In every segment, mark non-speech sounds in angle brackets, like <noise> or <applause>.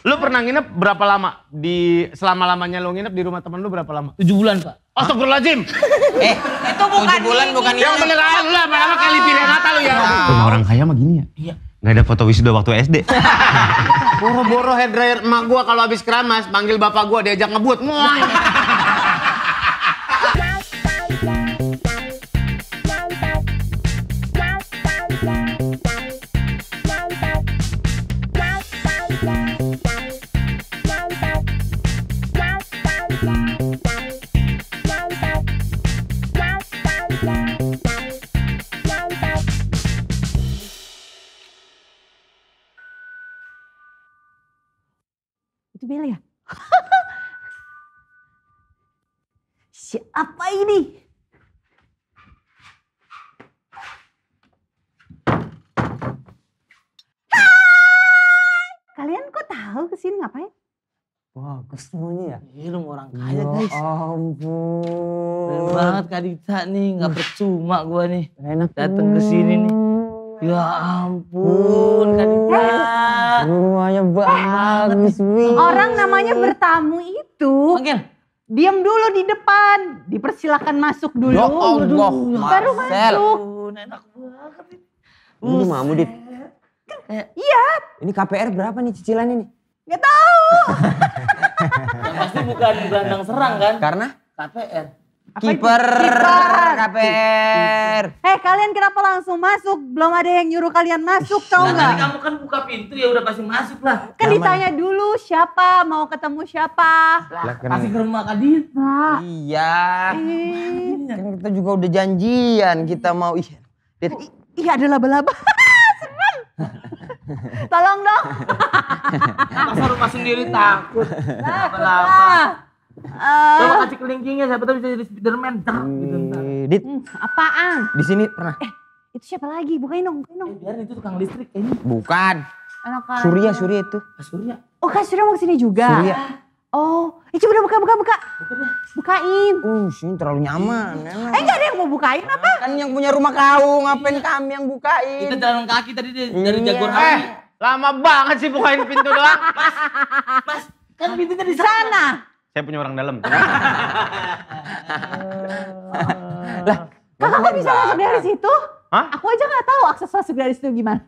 Lu pernah nginep berapa lama? Di selama-lamanya lu nginep di rumah temen lu berapa lama? 7 bulan, Pak. Astagfirullahaladzim. <laughs> Eh, itu bukan 7 bulan bukan Yang beneran ah, lu lama-lama kali pilihan mata lu ya. Nah. Rumah orang kaya mah gini ya. Iya. Gak ada foto wisuda waktu SD. <laughs> Boro-boro hair dryer emak gua kalau habis keramas panggil bapak gua diajak ngebut. Muang. semuanya ya? Minum orang kaya ya guys. Ya ampun. Keren banget Kak Dita nih, gak percuma gue nih. Enak. Dateng ke sini nih. Ya ampun Kak Dita. Rumahnya bagus. Orang namanya bertamu itu. Panggil. Diam dulu di depan. Dipersilakan masuk dulu. Ya Allah, Baru masuk. Enak banget ini. Lu mau dit? Iya. Ini KPR berapa nih cicilan ini? Gak tau. <laughs> yang pasti bukan gelandang serang kan? Karena? KPR. Kiper KPR. Eh kalian kenapa langsung masuk? Belum ada yang nyuruh kalian masuk tau nah, nggak? Nah, kamu kan buka pintu ya udah pasti masuk lah. Kan ditanya dulu siapa mau ketemu siapa. Lah, pasti ke rumah Dita. Iya. Eh. Kan kita juga udah janjian kita mau iya. Iya ada laba-laba. <laughs> Seneng. Tolong dong. <laughs> <laughs> Masa rumah sendiri takut. Takut Uh, Coba eh. kasih kelingkingnya siapa tahu bisa jadi Spiderman. Gitu, Dit. Hmm, apaan? Di sini pernah. Eh, itu siapa lagi? Bukain dong, bukain dong. Eh, biar itu tukang listrik eh, ini. Bukan. Anak Surya, Surya itu. Kak Surya. Oh, Kak Surya mau kesini juga? Surya. Oh, ini eh, coba buka, buka, buka. buka Bukain. Uh, sini terlalu nyaman. Eh, enggak ada yang mau bukain apa? Kan yang punya rumah kau, ngapain kami yang bukain? Kita jalan kaki tadi dari, dari iya. Jagur Lama banget sih bukain pintu doang. Mas, mas, kan pintunya di sana. Saya punya orang dalam. Eh, lah, kakak kok bisa masuk dari situ? Hah? Aku aja gak tahu akses masuk dari situ gimana.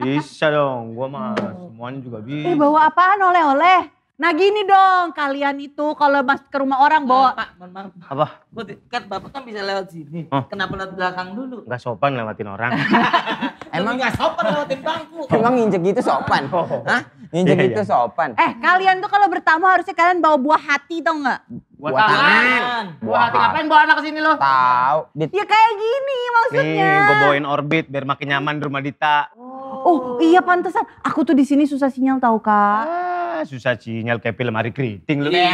bisa dong, gua mah semuanya juga bisa. Eh, bawa apaan oleh-oleh? Nah gini dong, kalian itu kalau mas ke rumah orang bawa... Pak, mohon maaf. Apa? Kan Bapak kan bisa lewat sini. Oh. Kenapa lewat belakang dulu? Gak sopan lewatin orang. <laughs> Emang gak sopan lewatin bangku. <laughs> Emang injek gitu sopan? Oh. Hah? Nginjek yeah, gitu yeah. sopan? Eh kalian tuh kalau bertamu harusnya kalian bawa buah hati tau gak? Buah, buah tangan. Buah hati ngapain bawa anak kesini loh? Tahu. Ya kayak gini maksudnya. Nih gue bawain orbit biar makin nyaman di rumah Dita. Oh, oh iya pantesan. Aku tuh di sini susah sinyal tau kak. Oh susah sinyal kayak film hari keriting lu. Iya.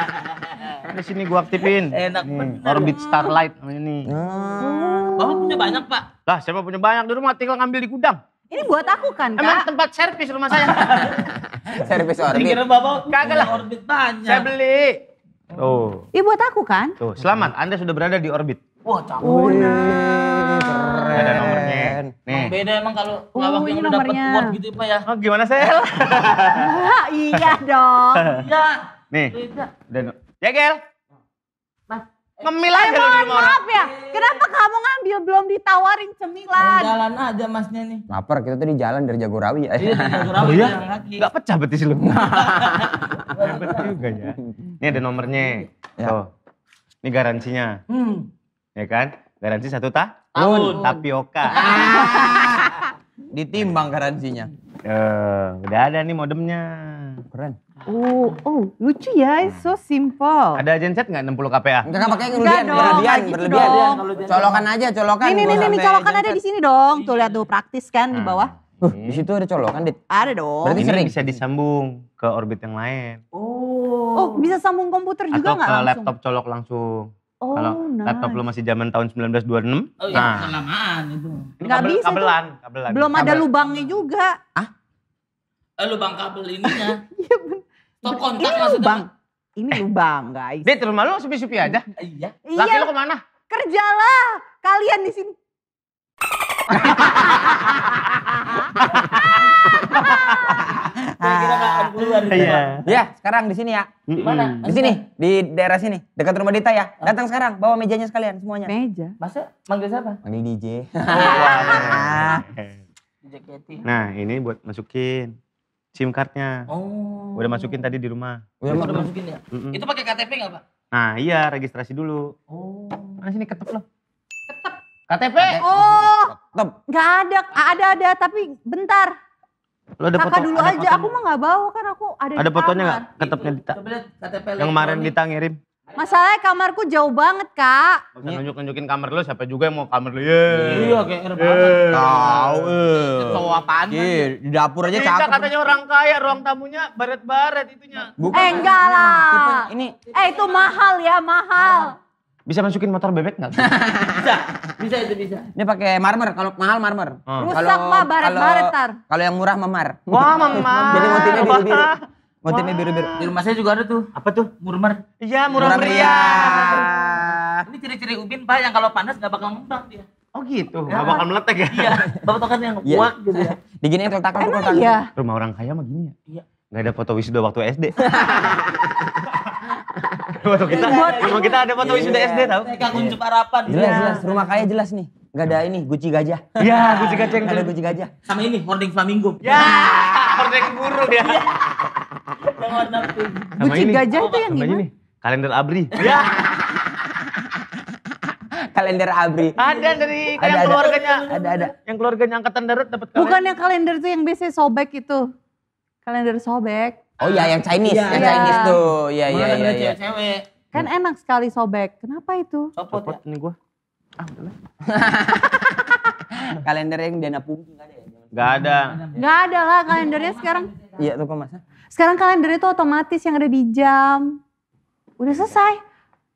<laughs> Di sini gua aktifin. Enak banget. Orbit Starlight ini. Oh. Bapak oh, punya banyak, Pak. Lah, siapa punya banyak di rumah tinggal ngambil di gudang. Ini buat aku kan, Kak? Emang tempat servis rumah saya. <laughs> servis orbit. Kira Bapak kagak lah. Orbit banyak. Saya beli. Tuh. Ini buat aku kan? Tuh, selamat. Anda sudah berada di orbit. Wah, cakep. Oh, ada nomornya. Nih. beda emang kalau uh, ngawang yang udah dapet gitu Pak ya. Oh, gimana Sel? Ah, iya dong. Iya. Nih. dan Ya Gel. Mas. Eh. Ngemil aja eh, mohon maaf ya. Kenapa kamu ngambil belum ditawarin cemilan? Jalan aja masnya nih. lapar kita tadi jalan dari Jagorawi. ya. Iya Jagorawi. Oh, ya. Gak pecah betis lu. Hebat <laughs> juga ya. Ini ada nomornya. Ya. Tuh. Ini garansinya. Hmm. Ya kan? Garansi satu tak? Tahun. Tapioka. Ah. <laughs> Ditimbang garansinya. Eh, udah ada nih modemnya. Keren. Oh, oh, lucu ya, it's so simple. Ada genset nggak 60 kPA? Enggak pakai kemudian dong, berlebihan, gitu berlebihan. Dong. Colokan aja, colokan. Nih, nih, nih, colokan ada di sini dong. Tuh lihat tuh praktis kan di hmm. bawah. Huh, di situ ada colokan, Dit. Ada dong. Berarti Ini sering bisa disambung ke orbit yang lain. Oh. Oh, bisa sambung komputer juga nggak langsung? Atau ke laptop colok langsung. Oh, kalau nice. laptop lu masih zaman tahun 1926. Oh iya, nah. kelamaan itu. Ini kabel, bisa kabelan, itu. kabelan. Belum kabel. ada lubangnya juga. Ah? Eh, lubang kabel ininya. <laughs> Iya benar. Top kontak ini maksudnya. Lubang. Ini lubang, guys. Dit, rumah lu sepi-sepi aja. Iya. iya. Laki iya. lu kemana? Kerjalah kalian di sini kita nggak Iya. Ya, sekarang di sini ya. Di mana? Di sini, di daerah sini, dekat rumah Dita ya. Datang sekarang, bawa mejanya sekalian semuanya. Meja. Masa manggil siapa? Manggil DJ. <laughs> Iya. nah, ini buat masukin SIM card-nya. Oh. Udah masukin tadi di rumah. Udah, udah masukin ya? Mm -mm. Itu pakai KTP nggak Pak? Nah iya registrasi dulu. Oh. Nah sini ketep loh. KTP. Oh, nggak ada, ada ada tapi bentar. Lo ada Kakak dulu ada aja, Foto. aku mah gak bawa kan aku ada. Ada fotonya nggak? Ketepnya Dita. KTP yang kemarin Dita ngirim. Masalahnya kamarku jauh banget kak. Bisa nunjuk nunjukin kamar lu, siapa juga yang mau kamar lu? Yeah. Iya, kayak banget. Tahu. Cowok apaan? Iya, di dapur aja cakep. katanya orang kaya, ruang tamunya baret-baret itunya. Bukan. Eh enggak lah. Ini, Eh itu mahal ya, mahal. mahal. Bisa masukin motor bebek nggak? <laughs> bisa, bisa itu bisa. Ini pakai marmer, kalau mahal marmer. Hmm. Rusak mah baret-baret tar. Kalau yang murah memar. Wah <laughs> memar. Jadi motifnya biru-biru. Motifnya biru-biru. Di rumah saya juga ada tuh. Apa tuh? Murmer. Iya, murmer meriah. Ini ciri-ciri ubin pak yang kalau panas nggak bakal muntah dia. Oh gitu, ya. gak bakal meletak ya? Iya, bapak tau kan yang iya. kuat gitu ya. gini yang tuh kan. Iya. Rumah orang kaya mah gini ya? Iya. Gak ada foto wisuda waktu SD. <laughs> foto kita. Rumah iya, iya, iya. kita ada foto wisuda SD tau. Mereka kuncup harapan. Jelas, jelas. Rumah kaya jelas nih. Gak ada ini, guci gajah. Iya, guci gajah yang ada guci gajah. Sama ini, hording flamingo. Ya, morning burung ya. Guci gajah oh, itu yang gimana? Kalender abri. Ya. <laughs> kalender abri. Ada dari ada, yang keluarganya. Ada ada. Yang keluarganya angkatan darat dapat kalender. Bukan yang kalender tuh yang biasanya sobek itu. Kalender sobek. Oh iya yang Chinese, yeah. yang yeah. Chinese tuh. Iya iya, iya iya. Ya. Cewek. Kan enak sekali sobek. Kenapa itu? Copot, ya? Copot ya? ini gua. Ah, udah. <laughs> Kalender yang Diana Pungki enggak ya? ada ya? Enggak ada. Enggak ada lah kalendernya sekarang. Iya tuh kok masa. Sekarang kalendernya tuh otomatis yang ada di jam. Udah selesai.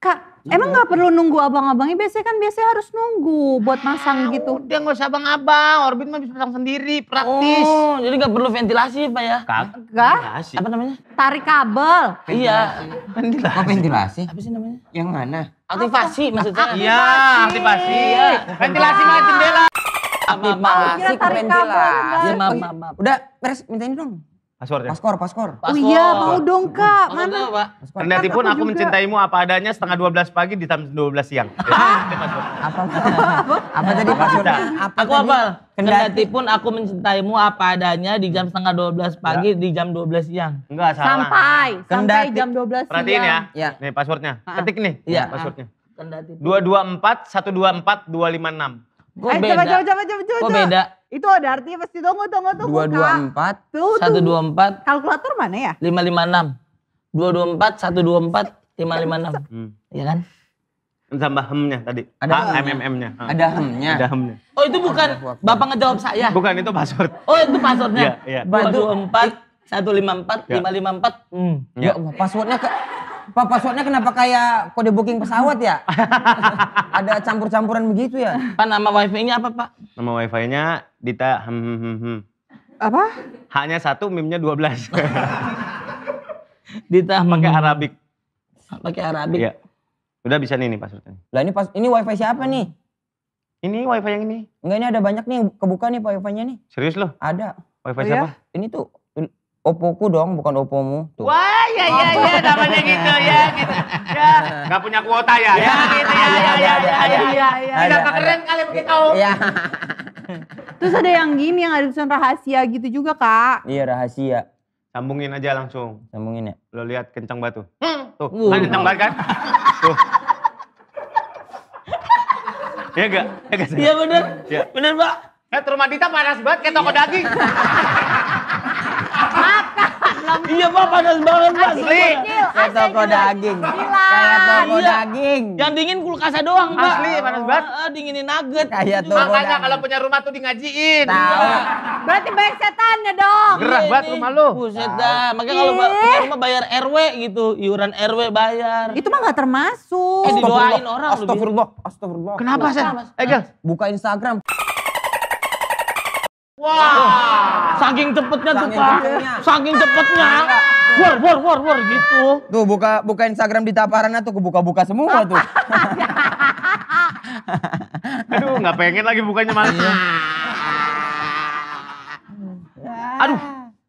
Kak, Emang iya. nggak perlu nunggu abang-abangnya? Biasanya kan biasanya harus nunggu buat ah, masang ah, gitu. Udah nggak usah abang-abang, orbit mah bisa pasang sendiri, praktis. Oh, jadi nggak perlu ventilasi pak ya? Kagak. Apa namanya? Tarik kabel. Iya. Ventilasi. Kok ventilasi? Apa sih namanya? Yang mana? Aktivasi Apa? maksudnya. Iya, aktivasi. Iya. Ventilasi mah jendela. Aktivasi, ventilasi. aktivasi. Iya. maaf, maaf, Udah, beres, mintain dong. Paspor ya? Paskor, paskor. Oh iya, mau dong kak. Mana? Tahu, Pak. pun aku, aku mencintaimu apa adanya setengah 12 pagi di jam 12 siang. apa, <laughs> ah. apa, tadi paspornya? Apa aku apa? Kendati pun aku mencintaimu apa adanya di jam setengah 12 pagi Enggak. di jam 12 siang. Enggak salah. Sampai, Kendati. sampai jam 12 siang. Perhatiin ya. ya. Nih passwordnya. Ah. Ketik nih Iya. passwordnya. Ah. Kendati. 224 124 256. Gue beda. Coba, coba, coba, coba, coba. Gue beda. Itu ada artinya pasti tunggu, tunggu, tunggu. Dua dua empat. Satu dua empat. Kalkulator mana ya? Lima lima enam. Dua dua empat, satu dua empat, lima lima enam. <laughs> Hmm. Iya kan? Tambah hemnya tadi. Ada HMMM-nya. Ada hemnya. Ada hemnya. Oh itu bukan bapak ngejawab saya. Bukan itu password. Oh itu passwordnya. Iya, iya. Dua dua empat, satu lima empat, iya. lima lima empat. Hmm. Ya passwordnya ke Pak passwordnya kenapa kayak kode booking pesawat ya? <laughs> Ada campur-campuran begitu ya? Pak nama wifi-nya apa pak? Nama wifi-nya Dita hmm, hmm, hmm. hmm. Apa? Hanya satu, mimnya dua belas. <laughs> Dita hmm. pakai Arabik. Pakai Arabik. Iya. Udah bisa nih nih passwordnya. Lah ini pas ini wifi siapa nih? Ini wifi yang ini. Enggak ini ada banyak nih kebuka nih wifi-nya nih. Serius loh? Ada. Wifi oh, siapa? Ya? Ini tuh Opoku dong, bukan Opomu. Tuh. Wah, ya ya ya, namanya gitu ya, gitu. Ya, nggak punya kuota ya. Ya, gitu ya, ya, ya, ya, ya, ya, ya. ya. Tidak keren kali begitu. Ya. Terus ada yang gini yang ada tulisan rahasia gitu juga kak. Iya rahasia. Sambungin aja langsung. Sambungin ya. Lo lihat kencang batu. Hmm. Tuh, uh. kan kencang banget kan? Tuh. Iya gak? Iya benar. Benar, iya, bener. Iya. Bener mbak. Eh, rumah Dita panas banget kayak toko daging. Iya pak panas banget pak. Asli. Kayak toko daging. Kayak toko iya. daging. Yang dingin kulkasnya doang pak. Asli panas banget. Eh, dinginin nugget. Kayak gitu. toko Makanya kalau punya rumah tuh ngajiin. Tahu. Iya. Berarti banyak setannya dong. Gerah iya banget rumah lu. Buset dah. Makanya kalau punya rumah bayar RW gitu. Iuran RW bayar. Itu mah gak termasuk. Eh didoain orang. Astagfirullah. Astagfirullah. Kenapa sih, Eh Buka Instagram. Wah, saking cepetnya tuh pak, saking cepetnya, war war war war gitu. Tuh buka buka Instagram di taparan tuh kebuka-buka semua tuh. <laughs> Aduh, nggak pengen lagi bukanya malah. Iya. Aduh,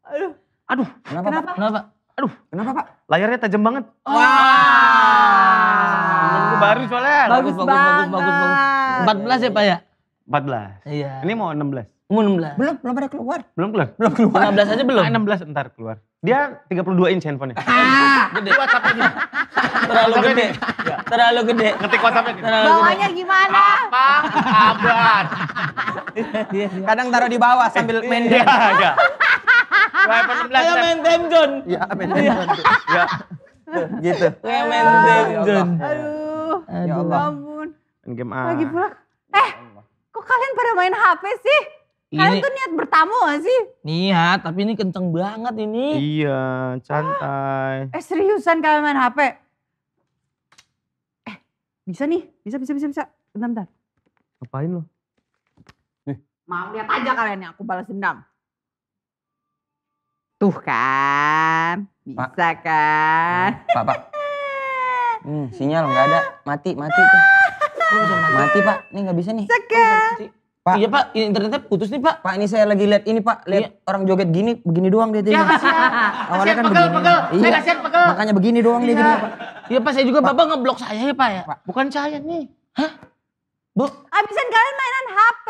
aduh, aduh. Kenapa? Kenapa? Kenapa? Aduh, kenapa pak? Layarnya tajam banget. Wah. Wow. baru soalnya. Bagus, bagus, bagus, bagus, bagus, bagus. 14 iya. ya pak ya? Empat belas. Iya. Ini mau enam belas. 16. Belum, belum pada keluar. Belum keluar. Belum keluar. 16 aja belum. 16 ah, ntar keluar. Dia 32 inch handphonenya. Ah, gede. whatsapp gini. Terlalu gede. Terlalu gede. Ngetik whatsappnya gini. Terlalu Bawahnya gimana? Apa kabar? Iya, iya. Kadang taruh di bawah sambil iya, main game. Iya, iya. iPhone 16. Kayak main game zone. Iya, main game zone. Iya. Gitu. Kayak main game zone. Ya Aduh. Ya Allah. Ya ampun. game A. Lagi ah. pula. Eh, kok kalian pada main HP sih? Kalian tuh niat bertamu gak sih? Niat, tapi ini kenceng banget ini. Iya, santai. eh seriusan kalian main HP? Eh, bisa nih, bisa, bisa, bisa, bisa. Bentar, bentar. Ngapain lo? Nih. Eh. Mau lihat aja kalian yang aku balas dendam. Tuh kan, bisa pa. kan. Eh, pak, pak. <laughs> Hmm, sinyal nggak ada, mati, mati tuh. <laughs> Mati pak, ini nggak bisa nih. Sekarang. Oh, Pak. Iya pak, internetnya putus nih pak. Pak ini saya lagi lihat ini pak, lihat iya. orang joget gini, begini doang dia tadi. Ya Awalnya kan pegel, begini. Pegel. Iya. Saya kasihan pegel. Makanya begini doang iya. dia tadi pak. Iya pak, saya juga pak. bapak ngeblok saya ya pak ya. Pak. Bukan saya nih. Hah? Bu? Abisan kalian mainan HP.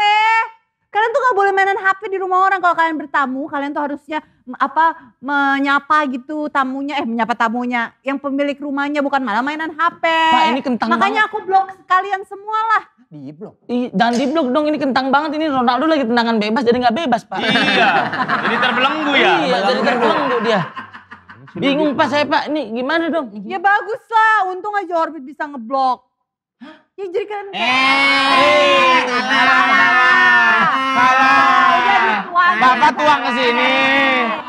Kalian tuh gak boleh mainan HP di rumah orang. Kalau kalian bertamu, kalian tuh harusnya apa menyapa gitu tamunya, eh menyapa tamunya. Yang pemilik rumahnya bukan malah mainan HP. Pak ini kentang Makanya banget. aku blok kalian semua lah. Di blok. dan jangan di blok dong, ini kentang banget ini Ronaldo lagi tendangan bebas jadi nggak bebas pak. Iya, jadi terbelenggu ya. Iya, jadi terbelenggu dia. Bingung gitu. pak saya pak, ini gimana dong? Ya bagus lah, untung aja Orbit bisa ngeblok. Hah? Ya jadi keren. Eh, Bapak tuang ke sini.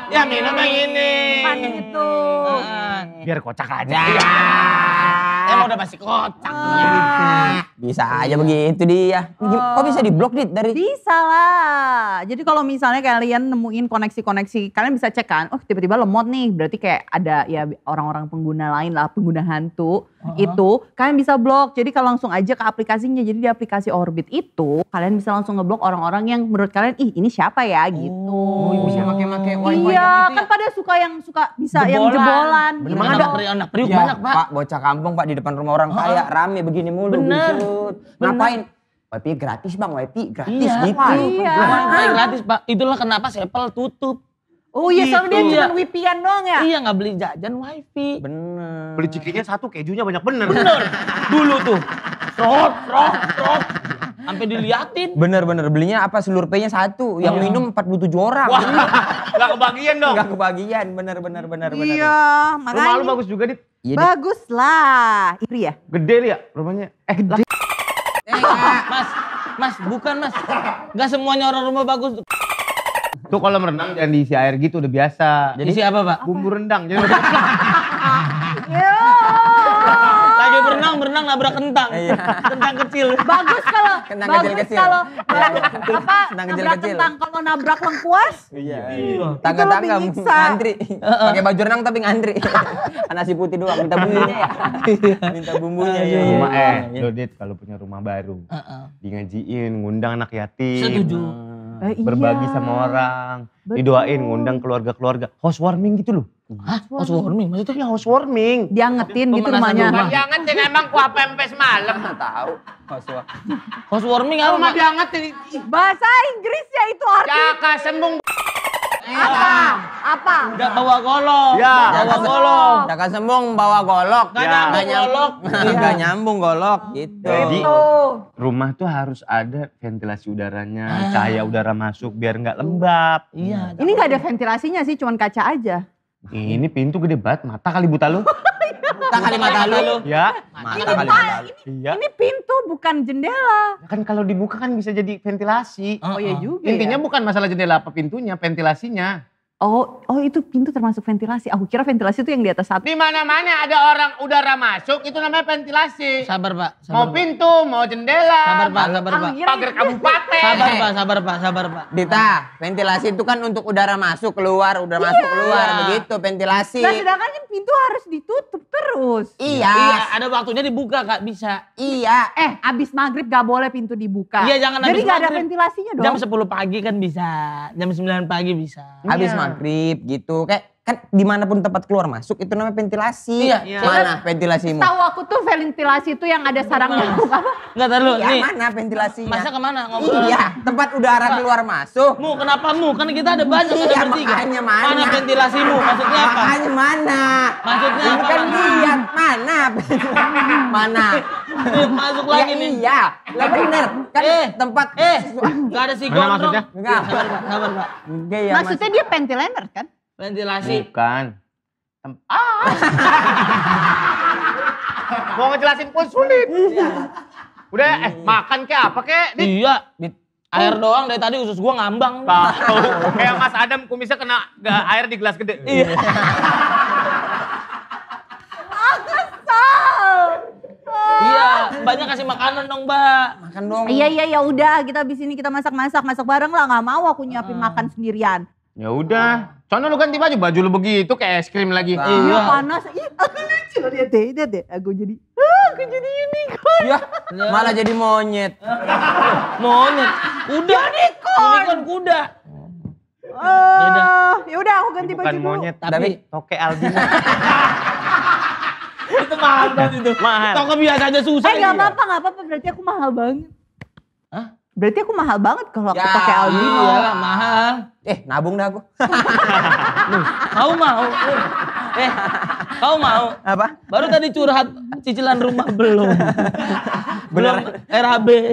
Ya minum yang ini. itu. Biar kocak aja. Iya. Emang udah pasti kocak. Ah. Bisa aja iya. begitu dia. Oh. Kok bisa diblok dit dari? Bisa lah. Jadi kalau misalnya kalian nemuin koneksi-koneksi, kalian bisa cek kan. Oh tiba-tiba lemot nih, berarti kayak ada ya orang-orang pengguna lain lah, pengguna hantu huh itu kalian bisa blok. Jadi kalau langsung aja ke aplikasinya. Jadi di aplikasi Orbit itu kalian bisa langsung ngeblok orang-orang yang menurut kalian ih ini siapa ya gitu. Oh, bisa pakai-pakai Iya, kan gitu ya. pada suka yang suka bisa jebolan. yang jebolan. Bener, Memang ada anak priuk ya, banyak, Pak. Pak, bocah kampung, Pak, di depan rumah orang kaya huh kaya rame begini mulu. Bener. Ngapain? Wifi gratis bang, wifi gratis iya, gitu. Iya. Wifi gratis pak. Itulah kenapa Apple tutup Oh iya, gitu. soalnya dia cuma wipian doang ya? Iya, gak beli jajan wifi. Bener. Beli cikinya satu, kejunya banyak bener. Bener. Dulu tuh. Trot, trot, trot. Sampai diliatin. Bener-bener, belinya apa seluruh P-nya satu. Yang iya. empat minum 47 orang. Wah, gak kebagian dong. Gak kebagian, bener-bener. bener, bener. Iya, makanya. Rumah lu bagus juga, Dit. Iya, bagus lah. Iri ya? Gede ya rumahnya. Eh, gede. Eh, mas, mas, bukan mas. Gak semuanya orang rumah bagus itu kolam renang jangan diisi air gitu udah biasa. Jadi isi apa, Pak? Bumbu rendang. Jadi <laughs> Lagi berenang, berenang nabrak kentang. Iya. kentang kecil. Bagus kalau kentang bagus kecil, kalau kentang iya. apa kentang kecil, nabrak kecil. kentang kalau nabrak lengkuas. Iya. iya. Tangga-tangga ngantri. Pakai baju renang tapi ngantri. <laughs> Nasi putih doang minta bumbunya ya. <laughs> minta bumbunya ya. Rumah eh, Dodit kalau punya rumah baru. Di ngajiin, ngundang anak yatim. Setuju Eh, eh, berbagi sama iya. orang, Betul. didoain ngundang keluarga-keluarga, housewarming gitu loh. Hah? Housewarming? Maksudnya ya housewarming. Diangetin gitu rumahnya. Rumah. Diangetin emang kuah pempes malam. Nggak tahu. Housewarming. Housewarming apa? Rumah diangetin. Bahasa Inggris ya itu artinya. Jaka sembung. Apa? Apa? Udah bawa golok. Ya, bawa golok. Udah kan sembung bawa golok. Enggak <laughs> ya. nyambung golok. Enggak nyambung golok gitu. Jadi gitu. rumah tuh harus ada ventilasi udaranya, ah. cahaya udara masuk biar nggak lembab. Iya. Ini nggak ada ventilasinya sih, cuman kaca aja. Ini pintu gede banget, mata kali buta lu mata kalimat lu. Ya. Mata iya, ini, kalimat Iya. Ini pintu bukan jendela. Ya kan kalau dibuka kan bisa jadi ventilasi. Oh, oh iya uh-uh. juga. Intinya ya. bukan masalah jendela apa pintunya, ventilasinya. Oh, oh itu pintu termasuk ventilasi. Aku kira ventilasi itu yang di atas satu. Di mana-mana ada orang udara masuk, itu namanya ventilasi. Sabar pak. Sabar, mau pintu, pak. mau jendela. Sabar pak, sabar pak. Pagar kabupaten. Sabar pak, sabar pak, sabar pak. Dita, ventilasi itu kan untuk udara masuk keluar, udara iya. masuk keluar, begitu ventilasi. Nah sedangkan kan pintu harus ditutup terus. Iya. Iya, ada waktunya dibuka kak bisa. Iya. Eh, abis maghrib gak boleh pintu dibuka. Iya, jangan Jadi gak ada ventilasinya dong. Jam 10 pagi kan bisa, jam 9 pagi bisa. Abis iya. maghrib maghrib gitu kayak kan dimanapun tempat keluar masuk itu namanya ventilasi. Iya. iya. Mana ventilasimu? Tahu aku tuh ventilasi itu yang ada sarang iya. nyamuk apa? Enggak tahu. Iya, nih. mana ventilasinya? Masa kemana ngobrol? Iya, tempat udara nah. keluar masuk. Mu kenapa mu? Kan kita ada banyak iya, ada bertiga. Makanya mana? Mana ventilasimu? Maksudnya apa? Makanya mana? Maksudnya apa? Bukan lihat mana? <laughs> mana? Masuk lagi ya, nih. Iya. Lah bener. Kan eh, tempat eh enggak ada si gondrong. Enggak. Sabar, Pak. Iya, maksudnya dia ventilator kan? Ventilasi. Bukan. Ah. Mau <laughs> ngejelasin pun sulit. Iya. Udah eh makan kek apa kek? Iya. di Air doang dari tadi usus gua ngambang. Kayak Mas Adam kumisnya kena air di gelas gede. Iya. iya. banyak kasih makanan dong, Mbak. Makan dong. Iya, iya, ya udah, kita habis ini kita masak-masak, masak bareng lah, nggak mau aku nyiapin hmm. makan sendirian. Ya udah, ah. soalnya lu ganti baju, baju lu begitu kayak es krim lagi. Nah. Iya panas, iya <laughs> aku lucu lihat deh, lihat deh, aku jadi, ah, aku jadi unicorn. Ya, <laughs> malah jadi monyet. <laughs> monyet, udah. Unicorn. Unicorn kuda. Oh, ya udah aku ganti bukan baju dulu. monyet, tapi, tapi toke albino. itu mahal banget itu. Mahal. Toko biasa aja susah. Eh gak apa-apa, gak apa-apa, berarti aku mahal banget. Hah? Berarti aku mahal banget kalau aku ya, pakai albino. Ya, mahal. Eh, nabung dah aku. <laughs> kau mau. <laughs> Eh, kau mau. Apa? Baru tadi curhat cicilan rumah belum. <laughs> belum RHB ya.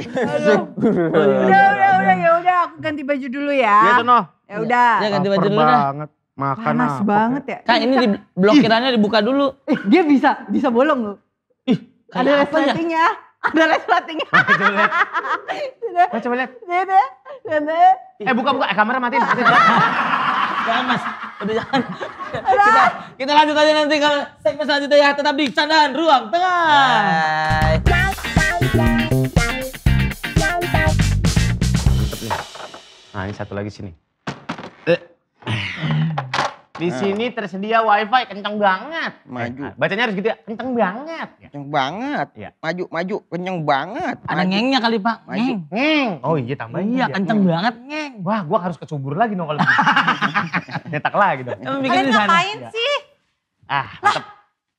udah, udah, udah, ya udah aku ganti baju dulu ya. Iya, Tono. Ya udah. Ya ganti baju dulu dah. banget. Makan Panas apa? banget ya. Kak, ini di blokirannya dibuka dulu. Eh, dia bisa, bisa bolong loh. Ih, ada ya? resletingnya. Ada les platingnya. Coba <laughs> nah, coba lihat. Eh buka buka eh, kamera matiin. <laughs> jangan mas, udah jangan. kita, kita lanjut aja nanti ke segmen selanjutnya ya. Tetap di candaan ruang tengah. Mantep Nah ini satu lagi sini. Eh. <laughs> Di nah. sini tersedia wifi kenceng banget. Maju. Eh, bacanya harus gitu ya, kenceng banget. Ya. Kenceng banget. Ya. Maju, maju, kenceng banget. Ada ngengnya kali pak. Maju. Ngeng. Oh iya tambahin. Iya, kenceng ngeng. banget ngeng. Wah gua harus kecubur lagi dong kalau gitu. <laughs> Nyetak lagi dong. bikin Kalian ngapain iya. sih? Ah, lah,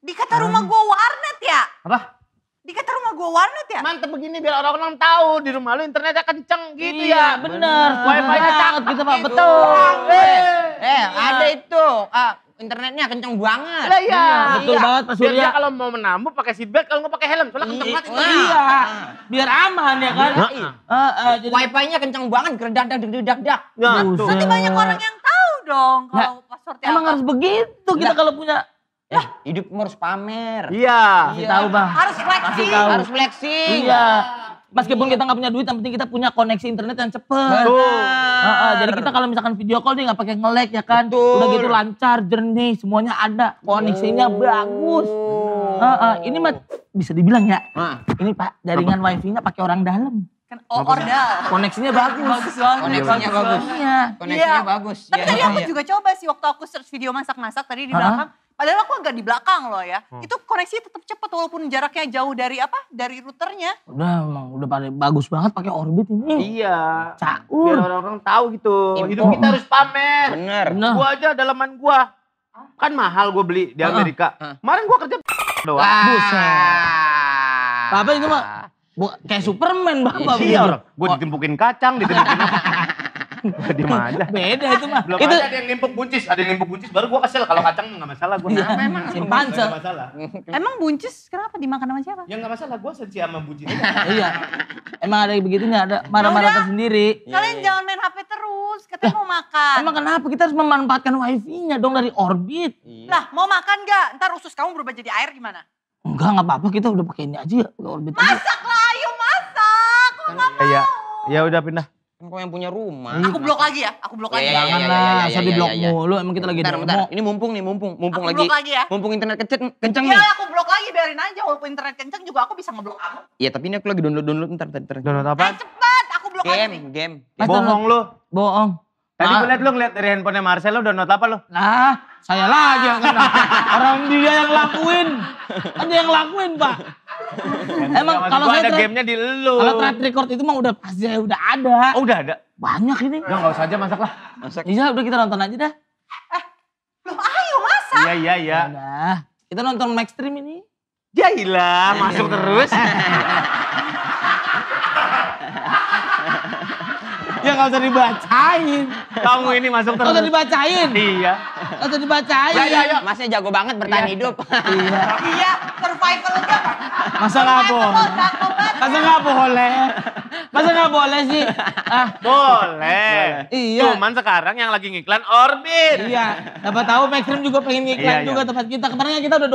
dikata rumah hmm. gua warnet ya? Apa? Dikata rumah gue warnet ya? Mantep begini biar orang-orang tahu di rumah lu internetnya kenceng gitu iya, ya. bener. bener. Wifi-nya cakep gitu Pak, gitu. betul. Eh, eh iya. ada itu. ah, internetnya kenceng banget. Lah iya. iya. Betul iya. banget Pak Surya. Biar kalau mau menambu pakai seatbelt, kalau nggak pakai helm, soalnya kenceng iya. banget itu. Iya. Ah. Biar aman ya kan. Heeh. Ah, ah. jadi... Wifi-nya kenceng banget, gerdak dak dak dak. Nanti banyak orang yang tahu dong kalau passwordnya. Emang harus begitu kita kalau punya Eh, hidup harus pamer. Iya. Kasih tahu, Bang. Harus flexing. Harus flexing. Iya. iya. Meskipun iya. kita nggak punya duit, yang penting kita punya koneksi internet yang cepet. Betul. Uh, uh, jadi kita kalau misalkan video call nih nggak pakai ngelek ya kan. Betul. Udah gitu lancar, jernih, semuanya ada. Koneksinya oh. bagus. Uh, uh, ini mah bisa dibilang ya. Nah. Ini Pak, jaringan wifi-nya pakai orang dalam. Kan oh, order. Koneksinya bagus. Bagus banget. Koneksinya bagus. Iya. Koneksinya bagus. Tapi ya, tadi aku iya. juga coba sih waktu aku search video masak-masak tadi di belakang Padahal aku agak di belakang loh ya. Hmm. Itu koneksi tetap cepat walaupun jaraknya jauh dari apa? Dari routernya. Udah emang udah pada bagus banget pakai orbit ini. Iya. Caur. Biar orang-orang tahu gitu. Info. Hidup kita harus pamer. Bener. Nah. Gua aja dalaman gua. Kan mahal gua beli di ah, ah. Amerika. Uh, Kemarin gua kerja doang. Ah. Buset. Bapak itu mah Bu, kayak iya. Superman bapak. Iya, iya. gue ditimpukin kacang, ditimpukin <laughs> di mana? Beda itu mah. Belum itu... ada yang nimpuk buncis, ada yang nimpuk buncis baru gua kesel. Kalau kacang enggak masalah gua. Iya. Nah, memang pansel. masalah. Emang buncis kenapa dimakan sama siapa? Ya enggak masalah, gua sensi sama buncis. iya. Emang ada begitunya ada marah-marah sendiri. Iya, iya. Kalian jangan main HP terus, katanya mau makan. Emang kenapa kita harus memanfaatkan wifi-nya dong dari orbit? Lah, mau makan enggak? Ntar usus kamu berubah jadi air gimana? Enggak, enggak apa-apa. Kita udah pakai ini aja ya. Orbit masak lah, ayo masak. Kok enggak mau? Ya, ya udah pindah. Kan yang punya rumah. Aku blok lagi ya, aku blok lagi. Iya, iya, ya, Jangan iya, saya di blok mulu. Emang kita lagi bentar, demo. Ini mumpung nih, mumpung, mumpung lagi. Blok lagi ya. Mumpung internet kenceng, kenceng ya, Iya, aku blok lagi, biarin aja. Walaupun internet kenceng juga aku bisa ngeblok kamu. Iya, tapi ini aku lagi download download ntar, ntar, Download apa? cepat, aku blok game, lagi. Game, game. Bohong lu. Bohong. Tadi nah. gue liat lu ngeliat dari handphone Marcel, lu download apa lu? Nah, saya lagi <laughs> Orang dia yang lakuin. Kan dia yang lakuin, Pak. Emang kalau saya ada gamenya di lu. Kalau track record itu mah udah pasti udah ada. Oh, udah ada. Banyak ini. Ya enggak usah aja masak lah. Masak. Iya, udah kita nonton aja dah. Eh, lu ayo masak. Iya, iya, iya. Udah. Kita nonton Max Stream ini. Jailah, ya, masuk terus. <laughs> ya nggak usah dibacain. Kamu ini masuk terus. Nggak usah dibacain. Iya. Nggak usah dibacain. Ya, ya, ya. Masnya jago banget bertahan iya. hidup. Iya. iya, survival Masa nggak boleh? Masa nggak boleh? Masa nggak boleh sih? Ah, boleh. Iya. Cuman sekarang yang lagi ngiklan Orbit. Iya. Dapat tahu Maxim juga pengen ngiklan iya, iya. juga iya. tempat kita. Kemarin kita udah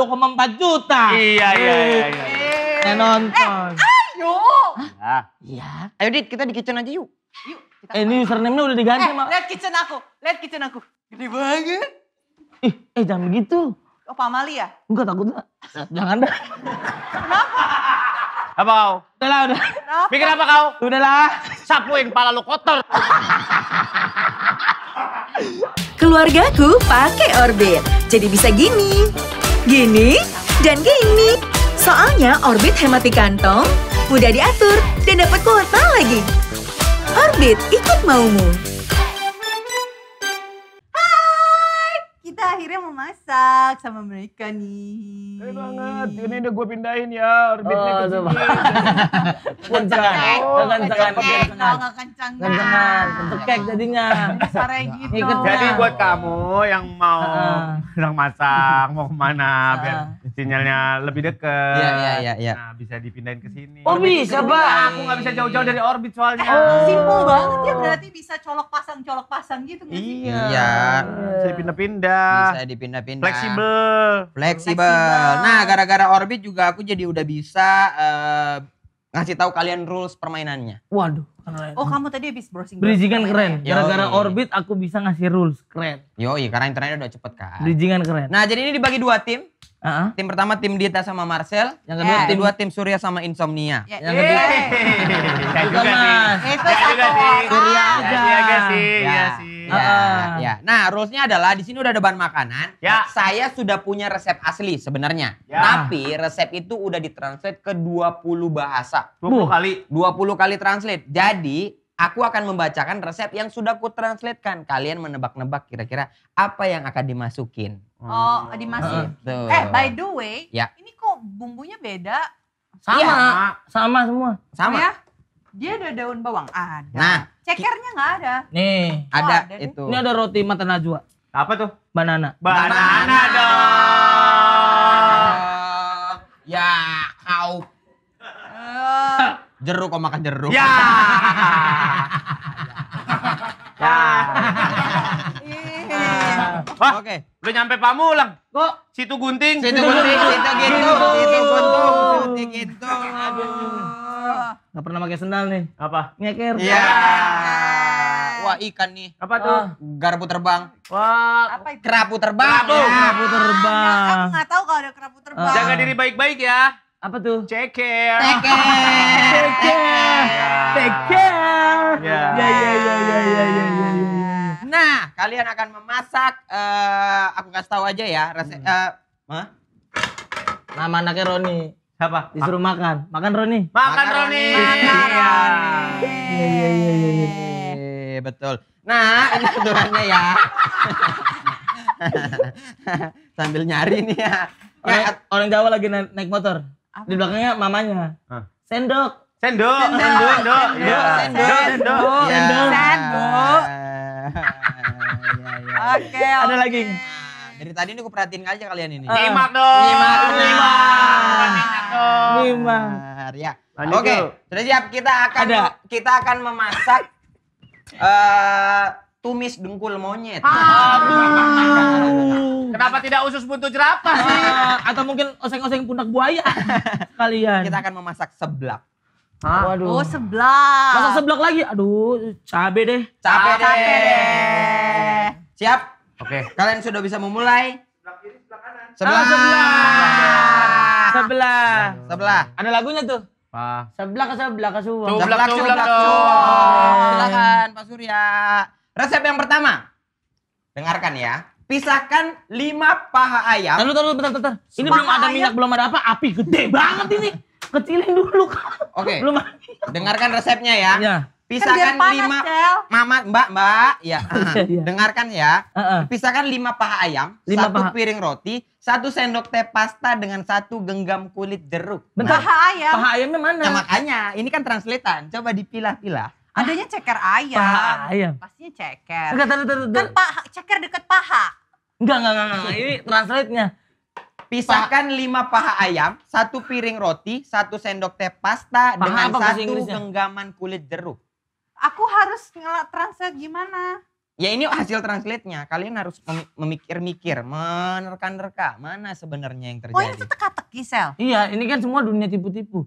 2,4 juta. Iya, iya, iya. Eh, iya. Eh, nonton. Eh, ayo. Hah? Iya. Ayo Dit, kita di kitchen aja yuk. Yuk. eh, ini username-nya udah diganti, eh, Lihat kitchen aku. Lihat kitchen aku. Gede banget. Ih, eh jangan begitu. Oh, Mali ya? Enggak takut. Jangan dah. Kenapa? Apa kau? Udah lah udah. Kenapa? Mikir apa kau? Udah Sapu yang kepala lu kotor. Keluargaku pakai Orbit. Jadi bisa gini, gini, dan gini. Soalnya Orbit hemat di kantong, mudah diatur, dan dapat kuota lagi. Orbit, ikut maumu. akhirnya memasak sama mereka nih. Keren banget. Ini udah gue pindahin ya orbitnya oh, ke sini. Kencang. Kencang. Kencang. Kencang. Kencang. Kencang. jadinya. Kencang. gitu. Jadi buat kamu yang mau sedang masak, mau kemana biar sinyalnya lebih deket. Iya, iya, iya. Ya. Nah bisa dipindahin ke sini. Oh bisa, Pak. Aku gak bisa jauh-jauh dari orbit soalnya. Eh, oh. banget ya berarti bisa colok pasang, colok pasang gitu. Iya. iya. Bisa dipindah-pindah bisa iya. dipindah-pindah. Fleksibel. Fleksibel. Nah, gara-gara Orbit juga aku jadi udah bisa uh, ngasih tahu kalian rules permainannya. Waduh. Oh kamu tadi habis browsing. Bridgingan keren. Gitu. Gara-gara Orbit aku bisa ngasih rules. Keren. Yo iya karena internet udah cepet kan. Bridgingan keren. Nah jadi ini dibagi dua tim. Uh-huh. Tim pertama tim Dita sama Marcel, yang kedua yeah. tim dua tim Surya sama Insomnia. Yeah. Yang kedua. Yeah. Bukan Mas. Itu satu. Surya aja. Surya aja sih. Ya, uh. ya. Nah, rulesnya adalah di sini udah ada bahan makanan. Ya. Saya sudah punya resep asli sebenarnya. Ya. Tapi resep itu udah ditranslate ke 20 bahasa. 20 kali. 20 kali translate. Jadi, aku akan membacakan resep yang sudah ku translatekan. Kalian menebak-nebak kira-kira apa yang akan dimasukin. Oh, dimasukin. Uh. Eh, by the way, ya. ini kok bumbunya beda? Sama, ya. sama semua. Sama. Oh ya? Dia ada daun bawang? Ada. Nah. Cekernya nggak ada. Nih. Oh, ada, ada itu. Ini ada roti mata najwa. Apa tuh? Banana. Banana, Banana dong. Ya kau. Uh. <laughs> Jeruk kok makan jeruk. Ya. <laughs> ya. Wah, oke. Okay. Udah nyampe Pamulang. Kok situ gunting? Situ gunting, situ gitu, situ gunting, situ gitu. Aduh. Gak pernah pakai sendal nih. Apa? Ngeker. Iya. Yeah. Wah ikan nih. Apa ah. tuh? Oh. Garpu terbang. Wah. Apa itu? Kerapu terbang. Kerapu, ya. kerapu terbang. Nah, aku gak tahu kalau ada kerapu terbang. Ah. Jaga diri baik-baik ya. Apa tuh? Take care. Take care. Take care. Take care. Ya. Ya ya, ya ya ya ya ya ya ya. Nah, kalian akan memasak uh, aku kasih tahu aja ya resep hmm. uh, Hah? Nama anaknya Roni. Apa? Disuruh makan. Makan Roni. Makan Roni. Makan iya. Roni. Iya, iya iya iya iya. iya. Betul. Nah, ini kedurannya ya. <laughs> Sambil nyari nih ya. Orang, ya. orang Jawa lagi naik, naik motor. Apa? Di belakangnya mamanya. Hah? Sendok. Sendok, sendok, sendok, sendok, sendok, iya. sendok, sendok. <laughs> Oke. Ada lagi. Dari tadi ini gue perhatiin aja kalian ini. Nyimak dong. Nyimak. Nyimak. Nyimak. Ya. Oke, okay. sudah siap kita akan Ada. kita akan memasak uh, tumis dengkul monyet. Aduh. Kenapa tidak usus buntu jerapah sih? Uh, atau mungkin oseng-oseng pundak buaya kalian. Kita akan memasak seblak. Hah? Waduh. Oh seblak. Masak seblak lagi? Aduh, cabe deh. Cabe, ah, cabe deh. deh. Siap? Oke, kalian sudah bisa memulai. Sebelah kiri, sebelah kanan. Sebelah. sebelah. Sebelah. Sebelah. Ada lagunya tuh. Pak. Sebelah ke sebelah ke suwak. Sebelah ke sebelah ke Silakan Pak Surya. Resep yang pertama. Dengarkan ya. Pisahkan lima paha ayam. Tunggu, tunggu, bentar, bentar. Ini belum ada minyak, belum ada apa. Api gede banget ini. Kecilin dulu kan. Oke. Belum Dengarkan resepnya ya. Iya. Kan Pisahkan kan lima, cel. mama, mbak, mbak, ya, <laughs> iya, iya. dengarkan ya. Uh -uh. Pisahkan lima paha ayam, lima satu paha. piring roti, satu sendok teh pasta dengan satu genggam kulit jeruk. Bentar, nah, paha ayam. Paha ayamnya mana? Ya makanya, ini kan translatean, coba dipilah-pilah. Adanya ceker ayam. Paha ayam. Pastinya ceker. Enggak, taruh, taruh, Kan paha, ceker dekat paha. Enggak, enggak, enggak, enggak. ini translate-nya. Pisahkan lima paha ayam, satu piring roti, satu sendok teh pasta paha dengan satu genggaman kulit jeruk aku harus ngelak translate gimana? Ya ini hasil translate-nya. Kalian harus memikir-mikir, menerka-nerka mana sebenarnya yang oh, terjadi. Oh tuh teka-teki sel. Iya, ini kan semua dunia tipu-tipu.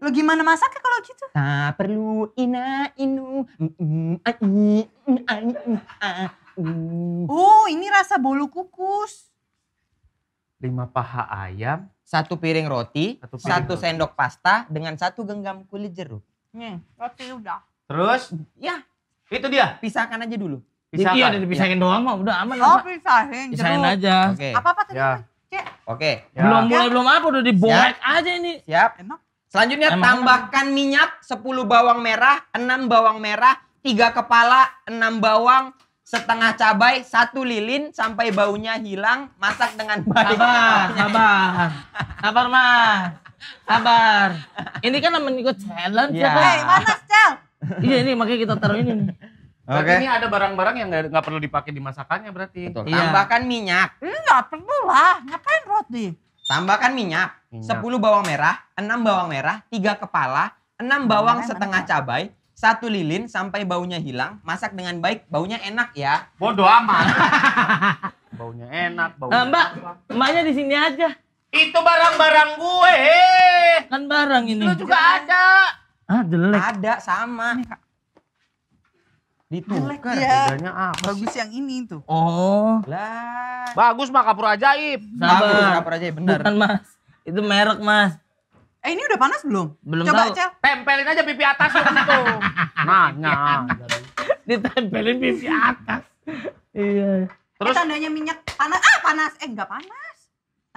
Lu gimana masaknya kalau gitu? Tak perlu ina inu. Oh, ini rasa bolu kukus. Lima paha ayam, satu piring roti, satu, piring satu roti. sendok pasta dengan satu genggam kulit jeruk. Nih roti udah. Terus? Ya. Itu dia. Pisahkan aja dulu. Pisahkan. Iya, dipisahin ya. doang mah udah aman. Oh, apa? pisahin. Pisahin jeruk. aja. Oke. Okay. Apa-apa tadi? Ya. Oke. Okay. Ya. Belum mulai belum apa udah diborek aja ini. Siap. Enak. Selanjutnya Emang tambahkan enak. minyak 10 bawang merah, 6 bawang merah, 3 kepala, 6 bawang, setengah cabai, satu lilin sampai baunya hilang, masak dengan baik. Sabar, <laughs> sabar. sabar, Mas. Sabar. Ini kan namanya ikut challenge ya. Iya. Hei, mana Cel? iya ini makanya kita taruh ini nih. Okay. Ini ada barang-barang yang gak perlu dipakai di masakannya berarti. Betul. Iya. Tambahkan minyak. Enggak perlu lah. Ngapain roti? Tambahkan minyak. minyak. 10 bawang merah, 6 bawang merah, 3 kepala, 6 bawang, bawang setengah cabai, satu lilin sampai baunya hilang, masak dengan baik, baunya enak ya. Bodoh amat. <laughs> baunya enak, baunya. Nah, mbak, apa? di sini aja. Itu barang-barang gue. Kan barang ini. Lu juga ada. Ah jelek. Ada sama. Ini, Kak. Ditukar ya. bedanya apa Bagus sih? yang ini tuh. Oh. Lah. Bagus mah kapur ajaib. Sama. Bagus kapur ajaib benar. Bukan mas. Itu merek mas. Eh ini udah panas belum? Belum Coba tahu. aja. Tempelin aja pipi atas nah, <laughs> Nanya. <laughs> Ditempelin pipi atas. iya. Terus eh, tandanya minyak panas. Ah panas. Eh enggak panas.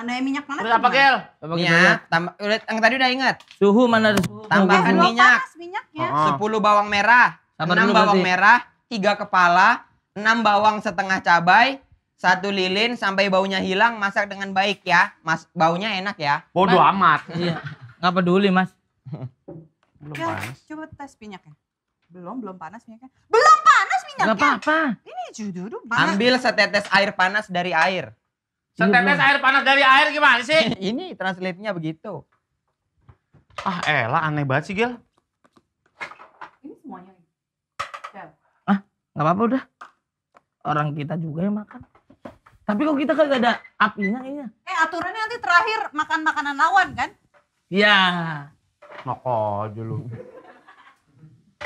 Tandanya minyak panas. Terus apa, Gel? Minyak. Tambah yang tadi udah ingat. Suhu mana suhu? Tambahkan minyak. Panas minyaknya. Oh. Sepuluh bawang merah. Sabar enam bawang berarti. merah, tiga kepala, enam bawang setengah cabai, satu lilin sampai baunya hilang, masak dengan baik ya. Mas, baunya enak ya. Bodoh amat. <laughs> Iya. peduli, Mas. Belum Gak, panas. Coba tes minyaknya. Belum, belum panas minyaknya. Belum panas minyaknya. nggak apa-apa. Ini judul Ambil setetes air panas dari air. Iya, Setetes air panas dari air gimana sih? <laughs> Ini translate-nya begitu. Ah elah aneh banget sih Gil. Ini semuanya. Ah nggak apa-apa udah. Orang kita juga yang makan. Tapi kok kita kagak ada apinya kayaknya. Eh aturannya nanti terakhir makan makanan lawan kan? Iya. Nok aja lu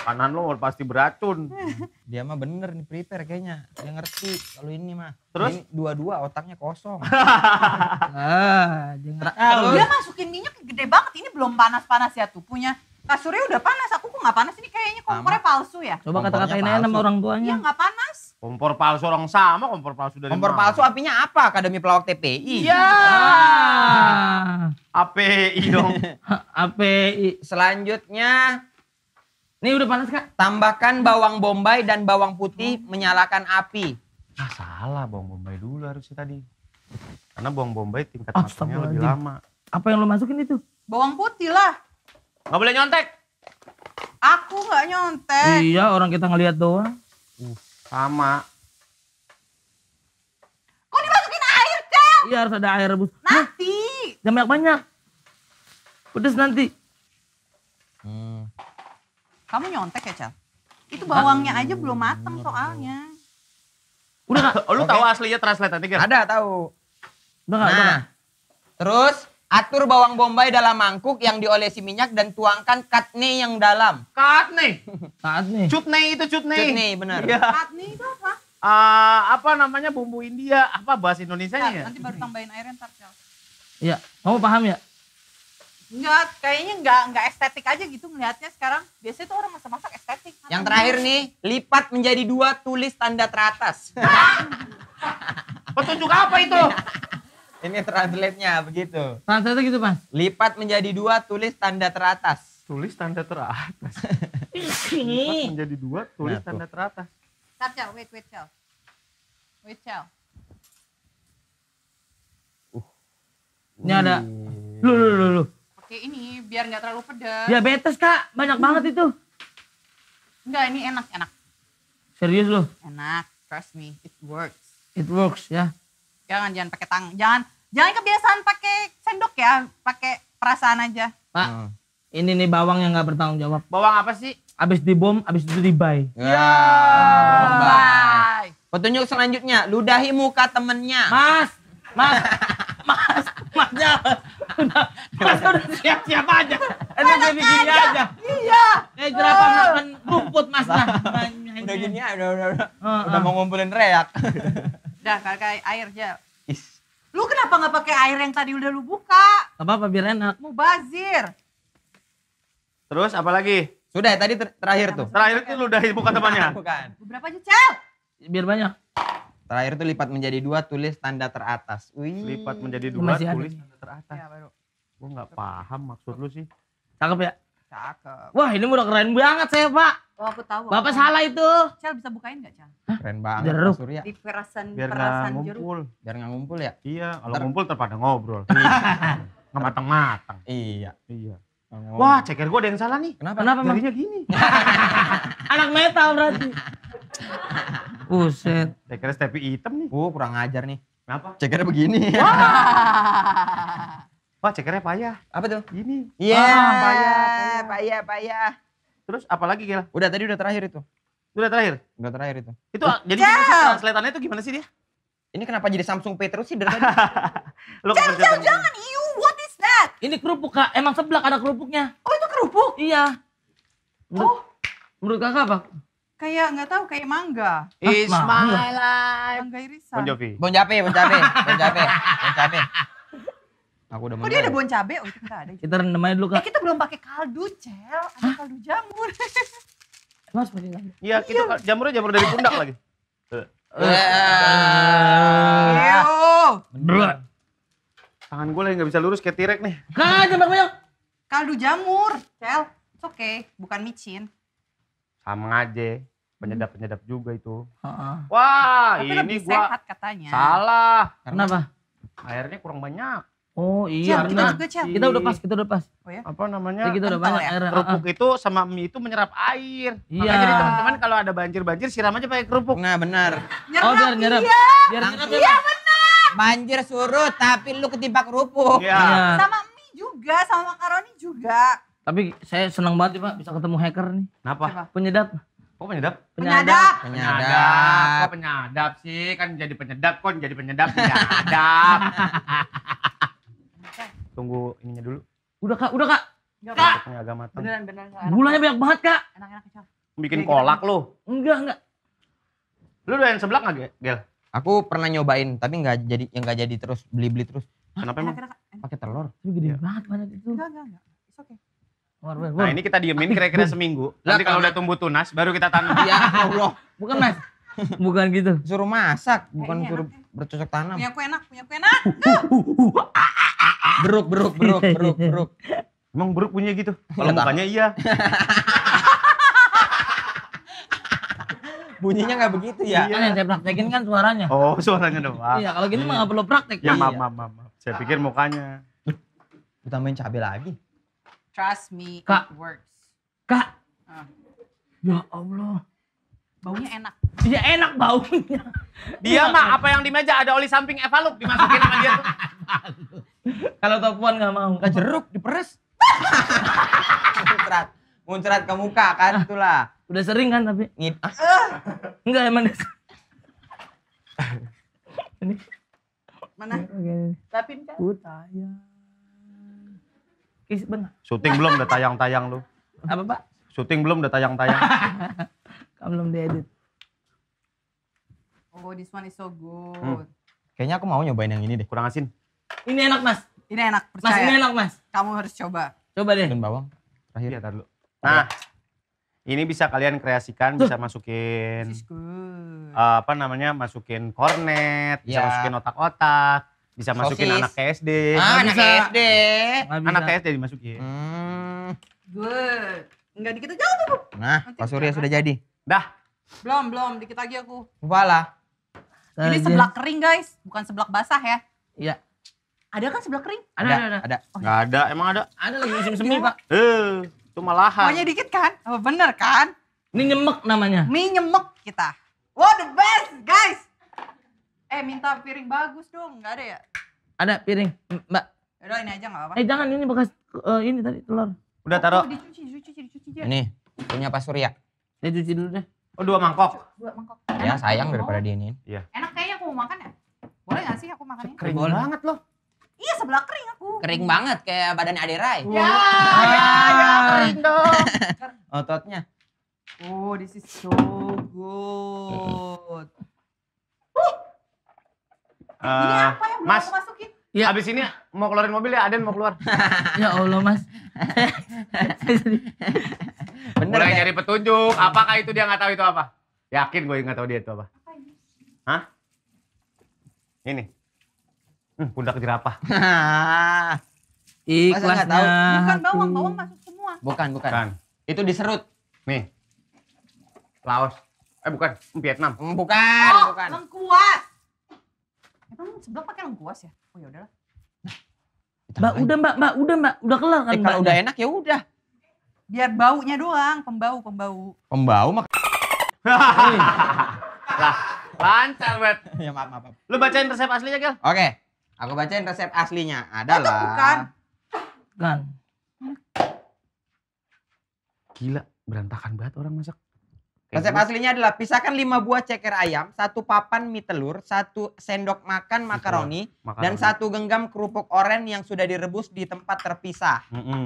makanan lo pasti beracun. <laughs> Dia mah bener nih prepare kayaknya. Dia ngerti kalau ini mah. Terus dua-dua otaknya kosong. <laughs> ah, dia ngerti. Ah, dia masukin minyak gede banget. Ini belum panas-panas ya tuh punya kasurnya udah panas aku kok gak panas ini kayaknya kompornya palsu ya coba kata-katain aja sama orang tuanya ya nggak panas kompor palsu orang sama kompor palsu dari kompor mana? palsu apinya apa akademi pelawak TPI iya ah. API dong API <laughs> selanjutnya ini udah panas kak? Tambahkan bawang bombay dan bawang putih hmm. menyalakan api. Ah salah bawang bombay dulu harusnya tadi. Karena bawang bombay tingkat oh, matangnya lebih lama. Apa yang lo masukin itu? Bawang putih lah. Gak boleh nyontek. Aku gak nyontek. Iya orang kita ngelihat doang. Uh, sama. Kok dimasukin air, Cel? Iya harus ada air rebus. Nanti. Hah? Jangan banyak-banyak. Pedes nanti. Kamu nyontek ya, cel. Itu bawangnya aja belum mateng soalnya. Udah gak? Oh, lu okay. tahu aslinya translate nanti kan? Ada, tahu. Udah gak? Nah, terus atur bawang bombay dalam mangkuk yang diolesi minyak dan tuangkan katne yang dalam. Katne? <laughs> katne. Cutne itu cutne. Cutne, benar. Iya. Katne itu apa? Uh, apa namanya bumbu India? Apa bahasa Indonesia ya? Nanti baru tambahin airnya ntar, cel. Iya, kamu paham ya? Enggak, kayaknya enggak enggak estetik aja gitu melihatnya sekarang. Biasanya tuh orang masak-masak estetik. Yang terakhir nih, lipat menjadi dua, tulis tanda teratas. <laughs> Petunjuk apa itu? Ini translate-nya begitu. Translate gitu, Mas. Lipat menjadi dua, tulis tanda teratas. Tulis tanda teratas. <laughs> Lipat menjadi dua, tulis nah, tanda teratas. Tar, Cel. Wait, wait, Cel. Wait, Cel. Uh. Ini ada. Lu, lu, lu, lu ya ini biar nggak terlalu pedas. Diabetes kak, banyak banget hmm. itu. Enggak, ini enak, enak. Serius loh? Enak, trust me, it works. It works ya. Jangan, jangan pakai tangan, jangan, jangan kebiasaan pakai sendok ya, pakai perasaan aja. Pak, hmm. ini nih bawang yang nggak bertanggung jawab. Bawang apa sih? Abis dibom, abis itu dibay. Ya. Yeah. Bye. Petunjuk selanjutnya, ludahi muka temennya. Mas, mas, <laughs> mas, mas, mas, mas. Mas masa udah siap-siap aja. Itu gini gini aja. Iya. iya. Kayak jerapah ah. makan rumput mas nah, Udah gini aja, udah, udah, udah. Ah, ah. Udah mau ngumpulin reak. Udah, kayak air aja. Is. Lu kenapa nggak pakai air yang tadi udah lu buka? Gak apa-apa, biar enak. Mau bazir. Terus apa lagi? Sudah tadi ter terakhir tuh. Terakhir tuh lu udah buka temannya? <laughs> Bukan. Berapa aja, Cel? Biar banyak. Terakhir tuh lipat menjadi dua, tulis tanda teratas. Wih. Lipat menjadi dua, tulis tanda teratas. Ya, baru. Gue nggak paham maksud lu sih. Cakep ya? Cakep. Wah ini udah keren banget saya pak. Oh aku tahu. Bapak aku salah itu. Cel bisa bukain gak Cel? Hah? Keren banget Jeruk. Mas Surya. Di perasan Biar perasan ngumpul. jeruk. Biar gak ngumpul ya? Iya. Kalau Ter... ngumpul terpada ngobrol. Iya. <laughs> nggak matang-matang. Iya. Iya. Ngomong. Wah ceker gue ada yang salah nih. Kenapa? Kenapa Jarinya gini. <laughs> Anak metal berarti. <laughs> Buset. Ceker stepi hitam nih. Oh kurang ajar nih. Kenapa? Cekernya begini. Wah. Wah, cekernya payah. Apa tuh? Gini. Iya, yeah. ah, payah, payah, payah, Terus Terus apalagi Gil? Udah tadi udah terakhir itu. Udah terakhir? Udah terakhir itu. Itu uh. jadi yeah. translatannya itu gimana sih dia? Ini kenapa jadi Samsung Pay terus sih dari tadi? Lo <laughs> jangan, jangan, jangan. You, what is that? Ini kerupuk, Kak. Emang seblak ada kerupuknya. Oh, itu kerupuk? Iya. Menurut, oh. Menurut Kakak apa? kayak nggak tahu kayak mangga. Is my life. Mangga irisan. Bon Jovi. Bon Jovi, Bon Jovi, Bon Jovi, Bon Jovi. Aku udah Oh dia ada bon cabe? Oh itu kita ada. Kita rendam dulu kak. Eh kita belum pakai kaldu cel, ada kaldu jamur. <laughs> Mas mau Iya kita iya. jamurnya jamur dari pundak lagi. Eh. eh. Berat. Tangan gue lagi gak bisa lurus kayak tirek nih. Kak jangan banyak. Kaldu jamur, cel. It's okay, bukan micin. Mengaje, hmm. penyedap penyedap juga itu uh-uh. wah Tapi ini gua sehat katanya. salah kenapa airnya kurang banyak Oh iya, kita, juga, kita udah pas, kita udah pas. Oh, ya? Apa namanya? Kita udah banyak ya? air. Kerupuk uh, itu sama mie itu menyerap air. Iya. Makanya jadi teman-teman kalau ada banjir-banjir siram aja pakai kerupuk. Nah benar. Nyerap, oh biar nyerap. Iya. Biar nyerap. Iya benar. Banjir surut tapi lu ketimpa kerupuk. Iya. iya. Sama mie juga, sama makaroni juga. Tapi saya senang banget ya Pak bisa ketemu hacker nih. Kenapa? Penyedap. Kok penyedap? penyedap, penyedap, Kok penyedap sih? Kan jadi penyedap, kok jadi penyedap, <laughs> penyadap. <laughs> Tunggu ininya dulu. Udah Kak, udah Kak. Kak. Punya agama Beneran, beneran. Gulanya banyak banget Kak. Enak-enak kecap. Bikin kolak lu. Enggak, enggak. Lu doyan seblak enggak, Gel? Aku pernah nyobain, tapi enggak jadi yang enggak jadi terus beli-beli terus. Kenapa emang? Pakai telur. Lu gede iya. banget mana itu. Enggak, enggak, enggak. It's okay. Nah ini kita diemin kira-kira seminggu. Nanti kalau udah tumbuh tunas baru kita tanam. <laughs> Ya Allah. Bukan mas. <laughs> Bukan gitu. Suruh masak, bukan suruh bercocok tanam. Punya aku enak, punya aku enak. beruk, beruk, beruk, <laughs> beruk, beruk. Emang beruk punya gitu? Kalau mukanya iya. bunyinya nggak begitu ya. Iya. Kan yang saya praktekin kan suaranya. Oh, suaranya doang. Iya, kalau gini gitu mah iya. gak perlu praktek. Ya, iya. maaf, maaf, maaf. Saya pikir mukanya. Ditambahin cabai lagi. Trust me, Kak. it works. Kak. Uh. Ya Allah. Baunya enak. Iya enak baunya. Dia mah apa yang di meja ada oli samping evaluk dimasukin sama dia <laughs> Kalau topuan nggak mau. Ke jeruk diperes. muncrat, muncrat ke muka kan ah. itulah. Udah sering kan tapi. Ngit. Enggak emang. <laughs> Ini. Mana? Tapi kan benar. Syuting belum udah tayang-tayang lu. Apa pak? Syuting belum udah tayang-tayang. <laughs> Kamu belum diedit. Oh this one is so good. Hmm. Kayaknya aku mau nyobain yang ini deh. Kurang asin. Ini enak mas. Ini enak percaya. Mas ini enak mas. Kamu harus coba. Coba deh. Dan bawang. Terakhir. Ya, dulu. Nah. Ini bisa kalian kreasikan, bisa masukin uh, apa namanya, masukin kornet, yeah. bisa iya. masukin otak-otak, bisa masukin anak ke SD. Ah, anak bisa. SD. Anak ke SD dimasukin. Hmm. Good. Enggak dikit aja aku. Nah, Nanti Pak Surya sudah jadi. Dah. Belum, belum. Dikit lagi aku. Kepala. Ini seblak kering guys, bukan seblak basah ya. Iya. Ada kan seblak kering? Ada, ada, ada. ada. Oh, ada, emang ada? Ada lagi musim semi pak. Eh, itu malahan. Pokoknya dikit kan? Oh, bener kan? Ini nyemek namanya. Mie nyemek kita. What the best guys. Eh minta piring bagus dong, nggak ada ya? Ada piring, Mbak. Udah ini aja nggak apa-apa. Eh jangan ini bekas uh, ini tadi telur. Udah taruh. Oh, dicuci, dicuci, dicuci aja. Ini punya Pak Surya. Ini cuci dulu deh. Oh dua mangkok. Dua mangkok. Ya, Enak ya sayang daripada diinin. Iya. Enak kayaknya aku mau makan ya. Boleh gak sih aku makan ini? Kering Boleh. banget loh. Iya sebelah kering aku. Kering banget kayak badan Aderai. Wow. Ya, ya, ya, ah. ya, ya kering dong. <laughs> Ototnya. Oh this is so good. Eh, apa yang mas, masukin? Ya. Abis ini mau keluarin mobil ya, Aden mau keluar. <laughs> ya Allah mas. <laughs> Bener, Mulai ya? nyari petunjuk, apakah itu dia nggak tahu itu apa? Yakin gue nggak tahu dia itu apa? ini? Hah? Ini. Hmm, pundak jerapah. <laughs> Ikhlas Tahu. Bukan bawang, bawang masuk semua. Bukan, bukan. bukan. Itu diserut. Nih. Laos. Eh bukan, hmm, Vietnam. Hmm, bukan, oh, bukan. Lengkuas. Emang ya, sebelah pakai lengkuas ya? Oh ya udahlah. Nah, mbak udah mbak, mbak udah mbak, udah kelar kan eh, Kalau udah enak ya udah. Biar baunya doang, pembau, pembau. Pembau mak. Eh. lah, lancar banget ya maaf, maaf. Lu bacain resep aslinya Gal? Oke, okay. aku bacain resep aslinya. Adalah. Itu bukan. Kan. Gila, berantakan banget orang masak. Resep aslinya adalah pisahkan lima buah ceker ayam, satu papan mie telur, satu sendok makan makaroni, makaroni. dan satu genggam kerupuk oren yang sudah direbus di tempat terpisah. Mm -hmm.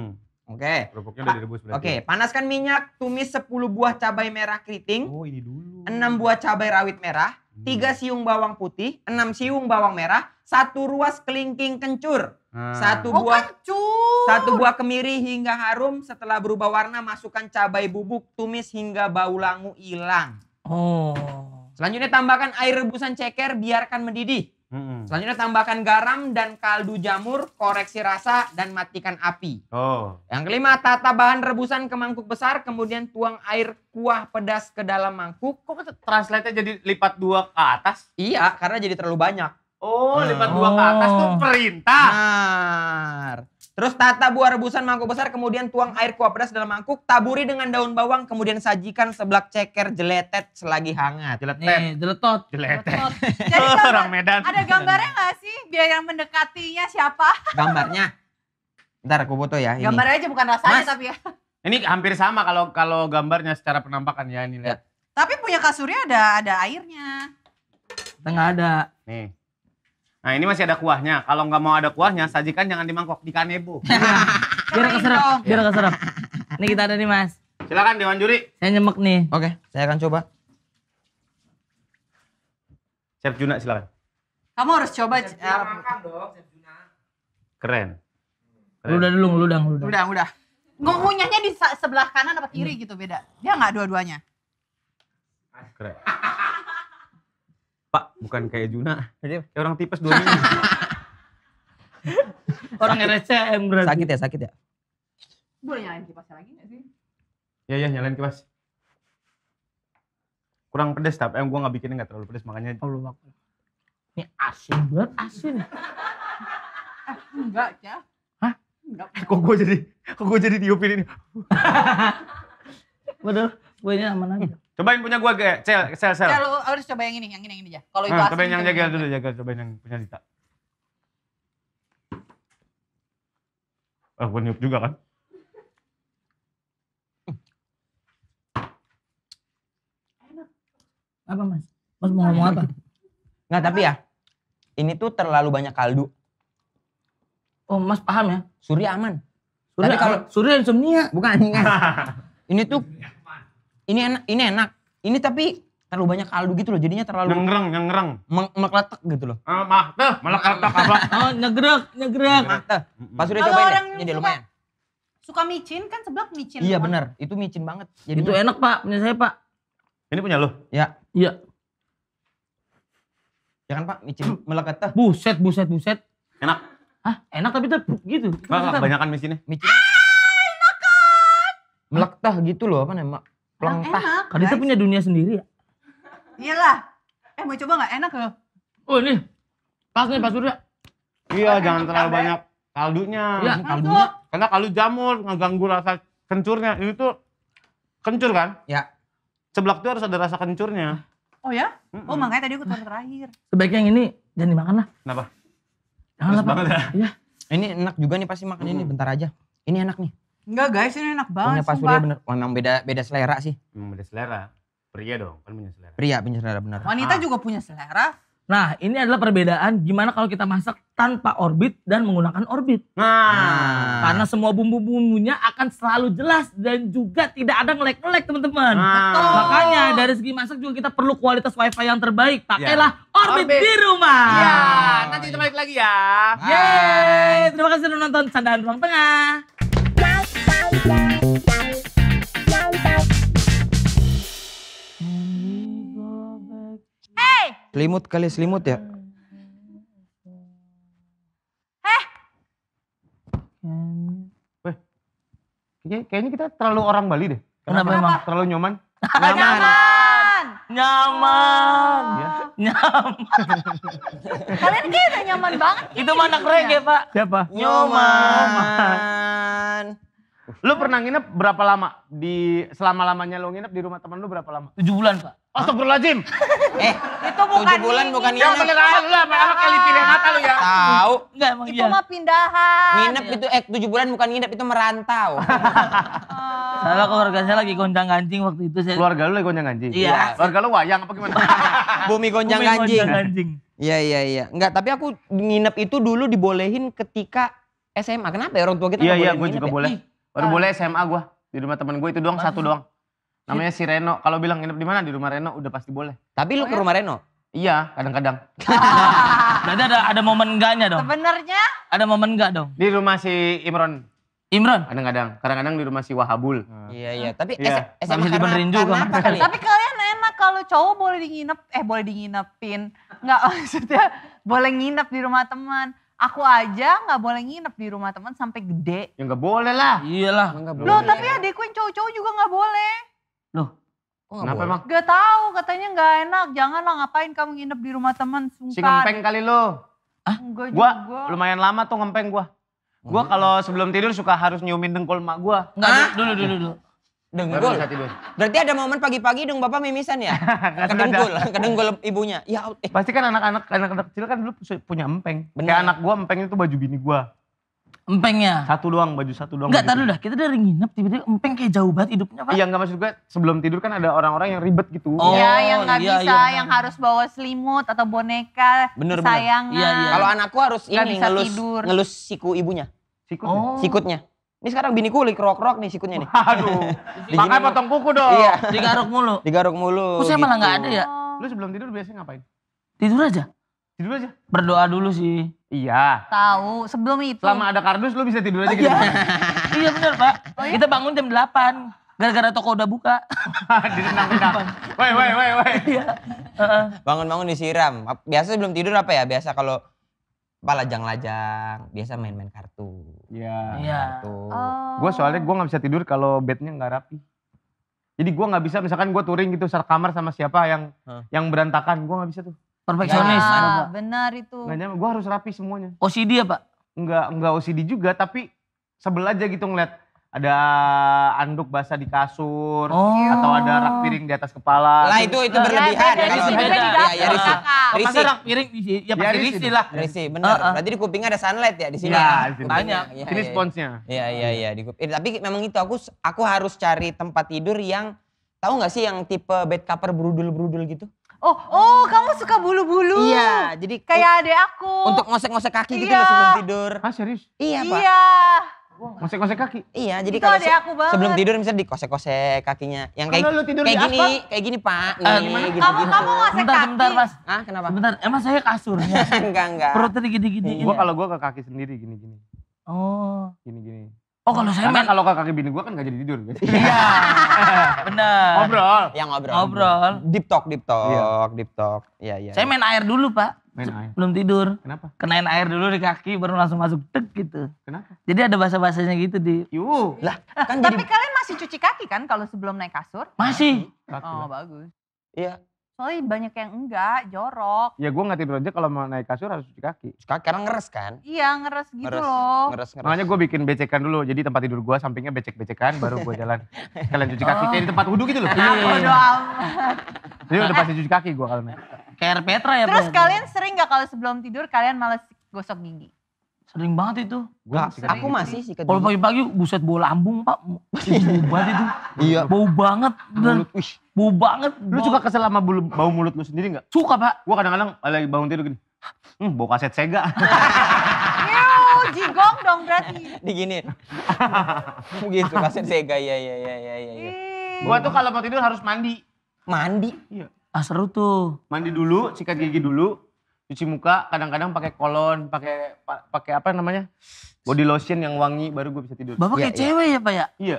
Oke. Okay. Kerupuknya udah direbus berarti. Oke, okay. Ya? panaskan minyak, tumis 10 buah cabai merah keriting. Oh, ini dulu. 6 buah cabai rawit merah, 3 hmm. siung bawang putih, enam siung bawang merah, satu ruas kelingking kencur. Satu oh, buah oh, satu buah kemiri hingga harum setelah berubah warna masukkan cabai bubuk tumis hingga bau langu hilang. Oh. Selanjutnya tambahkan air rebusan ceker biarkan mendidih. Hmm. Selanjutnya tambahkan garam dan kaldu jamur, koreksi rasa dan matikan api. Oh. Yang kelima tata bahan rebusan ke mangkuk besar kemudian tuang air kuah pedas ke dalam mangkuk. Kok translate-nya jadi lipat dua ke atas? Iya, karena jadi terlalu banyak. Oh, lipat dua ke atas tuh oh. perintah. Benar. Terus tata buah rebusan mangkuk besar, kemudian tuang air kuah pedas dalam mangkuk, taburi dengan daun bawang, kemudian sajikan seblak ceker jeletet selagi hangat. Jeletet. Nih, eh, jeletot. Jeletet. jeletot. <laughs> Jadi oh, Orang Medan. Ada gambarnya nggak sih biar yang mendekatinya siapa? Gambarnya. Ntar aku foto ya. Ini. Gambar aja bukan rasanya Mas, tapi ya. Ini hampir sama kalau kalau gambarnya secara penampakan ya ini lihat. Ya. Tapi punya kasurnya ada ada airnya. Tengah ada. Nih. Nah ini masih ada kuahnya. Kalau nggak mau ada kuahnya, sajikan jangan di mangkok, di kanebo. <laughs> biar keserap, biar keserap. Ini kita ada nih mas. Silakan Dewan Juri. Saya nyemek nih. Oke, saya akan coba. Chef Juna silakan. Kamu harus coba. Chef Keren. Keren. Udah dulu, ludang, ludang. Udah, udah. Ngunyahnya di sebelah kanan apa kiri hmm. gitu beda. Dia nggak dua-duanya. Keren. <laughs> Pak, bukan kayak Juna. Iya. Kayak orang tipes dua minggu. <laughs> orang RCM berarti. Sakit ya, sakit ya. Boleh nyalain kipasnya lagi gak sih? Iya, iya nyalain kipas. Kurang pedes tapi yang eh, gue gua nggak bikinnya nggak terlalu pedes makanya. Oh, ini asin banget, asin. eh, enggak, ya. Hah? Enggak. kok gue jadi, kok gue jadi diupin ini? <laughs> Waduh, gue ini aman aja. Coba yang punya gue kayak cel, cel, cel. Cel, harus coba yang ini, yang ini, yang ini aja. Kalau itu nah, asli. Coba yang jaga dulu, jaga. Coba yang punya Dita. Ah, oh, gue niup juga kan. Apa mas? Mas mau ngomong apa? Nggak, tapi ya. Ini tuh terlalu banyak kaldu. Oh, mas paham ya? Surya aman. Surya, tapi kalau Surya insomnia. Bukan, ini. Kan. <laughs> ini tuh ini enak, ini enak. Ini tapi terlalu banyak kaldu gitu loh, jadinya terlalu nyengreng, nyengreng. melekat gitu loh. Ah, mah, teh, meleketek apa? <laughs> Oh, nyegrek, nyegrek. Mah, teh. Pas udah cobain ya, ini jadi lumayan. Suka micin kan seblak micin. Iya kan? benar, itu micin banget. Jadi itu enak, Pak, punya saya, Pak. Ini punya lo? Ya. Iya. Ya kan Pak, micin melekat teh. Buset, buset, buset. Enak. Hah, enak tapi tuh gitu. Pak, banyakan micinnya. Micin. Ah, enak kan. Melekat gitu loh, apa namanya, Pelengkah. Enak, Kadita punya dunia sendiri ya? Iyalah. Eh mau coba nggak? Enak loh. Oh ini pas nih pas surya. Iya jangan terlalu banyak kaldunya. Iya kaldunya. Karena kaldu jamur ngeganggu rasa kencurnya. Ini tuh kencur kan? Ya. Seblak tuh harus ada rasa kencurnya. Oh ya? Mm -mm. Oh makanya tadi aku tuang terakhir. Sebaiknya yang ini jangan dimakan lah. Kenapa? Jangan lah. ya. Iya. Ini enak juga nih pasti makan mm. ini bentar aja. Ini enak nih. Enggak guys, ini enak banget. Punya pasurnya bener, memang oh, beda beda selera sih. Memang beda selera. Pria dong, kan punya selera. Pria punya selera bener. Wanita ah. juga punya selera. Nah, ini adalah perbedaan gimana kalau kita masak tanpa orbit dan menggunakan orbit. Nah, nah. karena semua bumbu-bumbunya akan selalu jelas dan juga tidak ada ngelek-ngelek, teman-teman. Nah. Betul. Makanya dari segi masak juga kita perlu kualitas wifi yang terbaik. Pakailah ya. orbit, orbit di rumah. Iya, nanti kita balik lagi ya. Yeay, terima kasih sudah nonton Candaan Ruang Tengah. Selimut kali selimut ya? Eh? Weh, kayaknya kita terlalu orang Bali deh. Kenapa, Kenapa emang? Terlalu nyoman. <laughs> nyaman. nyaman. Nyaman. Ya. Nyaman. <laughs> Kalian kayaknya nyaman banget. Itu mana reggae, Pak? Siapa? Nyoman. nyoman. Lu pernah nginep berapa lama? Di selama-lamanya lu nginep di rumah teman lu berapa lama? 7 bulan, Pak. Astagfirullahalazim. eh, itu bukan 7 bulan bukan nginep. Yang beneran lu sama kali pilihan mata lu ya. Tahu. Enggak emang Itu iya. mah pindahan. Nginep itu eh 7 bulan bukan nginep itu merantau. <laughs> Salah keluarga saya lagi gonjang ganjing waktu itu saya. Keluarga lu lagi gonjang ganjing? Iya. Keluarga lu wayang apa gimana? <laughs> Bumi gonjang ganjing. Iya iya iya. Enggak, tapi aku nginep itu dulu dibolehin ketika SMA. Kenapa ya orang tua kita Iya iya, gue juga boleh. Baru ah. boleh SMA gue di rumah teman gue itu doang satu doang. Iya. Namanya si Reno. Kalau bilang nginep di mana di rumah Reno udah pasti boleh. Tapi lu oh ke ya? rumah Reno? Iya, kadang-kadang. <laughs> Berarti ada ada momen enggaknya dong. Sebenarnya? Ada momen enggak dong? Di rumah si Imron. Imron? Kadang-kadang. Kadang-kadang di rumah si Wahabul. Hmm. Iya, iya. Tapi iya. SMA karena, dibenerin juga. Karena Tapi kalian enak kalau cowok boleh dinginep, eh boleh dinginepin. Enggak <laughs> maksudnya boleh nginep di rumah teman. Aku aja nggak boleh nginep di rumah teman sampai gede. Ya nggak boleh lah. Iyalah. Nggak boleh. Loh tapi ya? adikku yang cowok-cowok juga nggak boleh. Loh Oh, Kenapa emang? Gak tahu katanya gak enak. Jangan lah ngapain kamu nginep di rumah teman. Si ngempeng kali lo. Ah? Enggak gua lumayan lama tuh ngempeng gua. Gua oh. kalau sebelum tidur suka harus nyiumin dengkul mak gua. Enggak, dulu dulu dulu dengkul Berarti ada momen pagi-pagi dong bapak mimisan ya? <laughs> kedenggul, kedenggul ibunya. Ya, eh. Pasti kan anak-anak anak-anak kecil kan dulu punya empeng. Bener. Kayak anak gua empengnya itu baju bini gua. Empengnya? Satu doang, baju satu doang. Enggak, tadi dah. Kita dari nginep tiba-tiba empeng kayak jauh banget hidupnya Pak. Iya enggak maksud gue sebelum tidur kan ada orang-orang yang ribet gitu. Oh, ya, yang iya, gak iya, bisa, iya, yang harus bawa selimut atau boneka, bener, sayangan. Iya, iya. Kalau anakku harus ini, ngelus, tidur. ngelus siku ibunya. Sikutnya. oh. Sikutnya. Ini sekarang biniku lagi kerok-kerok nih sikutnya nih. Aduh. <laughs> Makanya potong kuku dong. Iya. Digaruk mulu. Digaruk mulu. Kok saya gitu. malah nggak ada ya? Lu sebelum tidur biasanya ngapain? Tidur aja. Tidur aja. Berdoa dulu sih. Iya. Tahu, sebelum itu. Selama ada kardus lu bisa tidur aja iya. gitu. <laughs> Iya, benar, Pak. Oh, iya? Kita bangun jam delapan. Gara-gara toko udah buka. <laughs> Ditendang-tendang. woi, woi, woi, woi. Iya. Bangun-bangun disiram. Biasa belum tidur apa ya? Biasa kalau apa lajang-lajang biasa main-main kartu iya iya gitu. gue soalnya gue nggak bisa tidur kalau bednya nggak rapi jadi gue nggak bisa misalkan gue touring gitu sar kamar sama siapa yang huh? yang berantakan gue nggak bisa tuh perfeksionis ya, benar itu gue harus rapi semuanya OCD ya pak Enggak nggak OCD juga tapi sebel aja gitu ngeliat ada anduk basah di kasur oh. atau ada rak piring di atas kepala. Lah itu itu iya, berlebihan. Ya, risih beda. Ya, ya risih. risi. rak piring ya pasti ya, risih lah. Risih benar. Uh, uh. Berarti di kupingnya ada sunlight ya di sini. Ya, banyak. Ya, ini sponsnya. Iya iya iya di kuping. Eh, tapi memang itu aku aku harus cari tempat tidur yang tahu nggak sih yang tipe bed cover berudul-berudul gitu? Oh, oh, kamu suka bulu-bulu. Iya, jadi kayak adek aku. Untuk ngosek-ngosek kaki gitu loh sebelum tidur. Ah, serius? Iya, Pak. Iya kosek kosek kaki? Iya, jadi kalau se aku banget. sebelum tidur misalnya dikosek-kosek kakinya. Yang kayak, Kalo lu tidur kayak gini, kayak gini pak. Nih, eh, uh, gimana? Gitu, kamu, kamu ngosek bentar, kaki? Bentar, mas. Ah, kenapa? Bentar, emang saya kasurnya. <laughs> enggak, enggak. Perutnya digini-gini. Iya. Gue kalau gue ke kaki sendiri gini-gini. Oh. Gini-gini. Oh kalau saya main... kalau ke kaki bini gue kan gak jadi tidur. Kan? Iya. <laughs> Bener. Ngobrol. Yang ngobrol. Ngobrol. Deep talk, deep talk, iya. deep talk. Iya, iya. Saya iya. main air dulu pak. Main air. Belum tidur. Kenapa? Kenain air dulu di kaki baru langsung masuk tek gitu. Kenapa? Jadi ada bahasa-bahasanya gitu di. Yuh. Lah, kan Tapi kalian masih cuci kaki kan kalau sebelum naik kasur? Masih. Kaki oh, bagus. Iya, Soalnya banyak yang enggak, jorok. Ya gue gak tidur aja kalau mau naik kasur harus cuci kaki. Sekarang karena ngeres kan? Iya ngeres gitu ngeres, loh. Ngeres, ngeres. Makanya gue bikin becekan dulu. Jadi tempat tidur gue sampingnya becek-becekan baru gue jalan. Kalian cuci kaki. Oh. Kayak di tempat wudhu gitu loh. Iya, iya, Jadi udah pasti cuci kaki gue kalau naik. Kayak Petra ya. Terus kalian sering gak kalau sebelum tidur kalian males gosok gigi? Sering banget itu. Gua sering. aku masih sih. Kalau pagi-pagi buset bau lambung pak. Bau banget itu. Iya. Bau banget. Mulut, Bau banget. Lu bau. suka kesel sama bulu, bau mulut lu sendiri gak? Suka pak. gua kadang-kadang lagi bangun tidur gini. Hmm, bau kaset Sega. <laughs> jigong dong berarti. gini. Begitu <laughs> kaset Sega, ya ya ya ya ya gua tuh kalau mau tidur harus mandi. Mandi? Iya. Ah seru tuh. Mandi dulu, sikat gigi dulu, cuci muka, kadang-kadang pakai kolon, pakai pakai apa namanya? Body lotion yang wangi baru gua bisa tidur. Bapak ya, kayak iya. cewek ya, Pak ya? Iya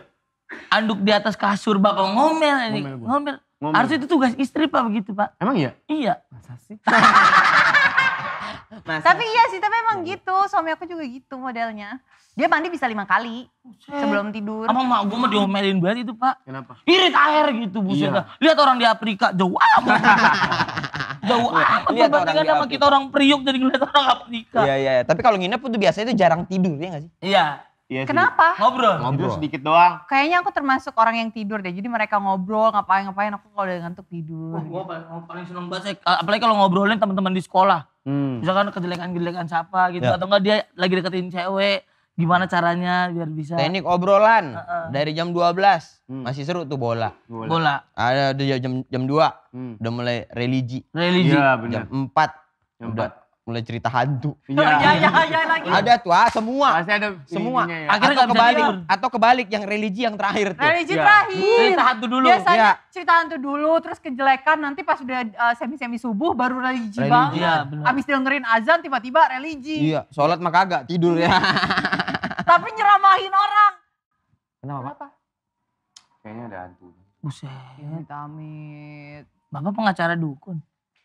anduk di atas kasur bapak ngomel ini. Ngomel. Harusnya itu tugas istri pak begitu pak. Emang iya? Iya. Masa sih? <laughs> Masa. Tapi iya sih, tapi emang iya, gitu. Suami aku juga gitu modelnya. Dia mandi bisa lima kali sebelum tidur. Sama mak gue mah diomelin banget itu pak. Kenapa? Irit air gitu buset. Iya. Lihat orang di Afrika jauh amat. <laughs> jauh amat perbandingan sama kita orang Priuk jadi ngeliat orang Afrika. Iya iya, iya. tapi kalau nginep tuh biasanya itu jarang tidur ya gak sih? Iya. Iya Kenapa? Ngobrol. Ngobrol tidur sedikit doang. Kayaknya aku termasuk orang yang tidur deh. Jadi mereka ngobrol ngapain-ngapain aku kalau udah ngantuk tidur. Oh, gua paling, paling seneng banget sih. Apalagi kalau ngobrolin teman-teman di sekolah. Hmm. Misalkan kejelekan-kejelekan siapa gitu ya. atau enggak dia lagi deketin cewek gimana caranya biar bisa teknik obrolan uh -uh. dari jam 12 hmm. masih seru tuh bola bola, ada jam jam 2 hmm. udah mulai religi religi ya, jam 4 jam 4 mulai cerita hantu. Iya, oh, iya, iya ya, lagi. Ada tuh, ah, semua. Pasti ada semua. Ya. Akhirnya atau kebalik, atau kebalik yang religi yang terakhir tuh. Religi ya. terakhir. Cerita hantu dulu. Biasanya ya. cerita hantu dulu, terus kejelekan nanti pas udah eh, semi-semi subuh baru religi, religi banget. Ya, Abis dengerin azan tiba-tiba religi. Iya, sholat mah kagak, tidur ya. <laughs> Tapi nyeramahin orang. Kenapa? Kenapa? Kayaknya ada hantu. Buset. Ya, Bapak pengacara dukun.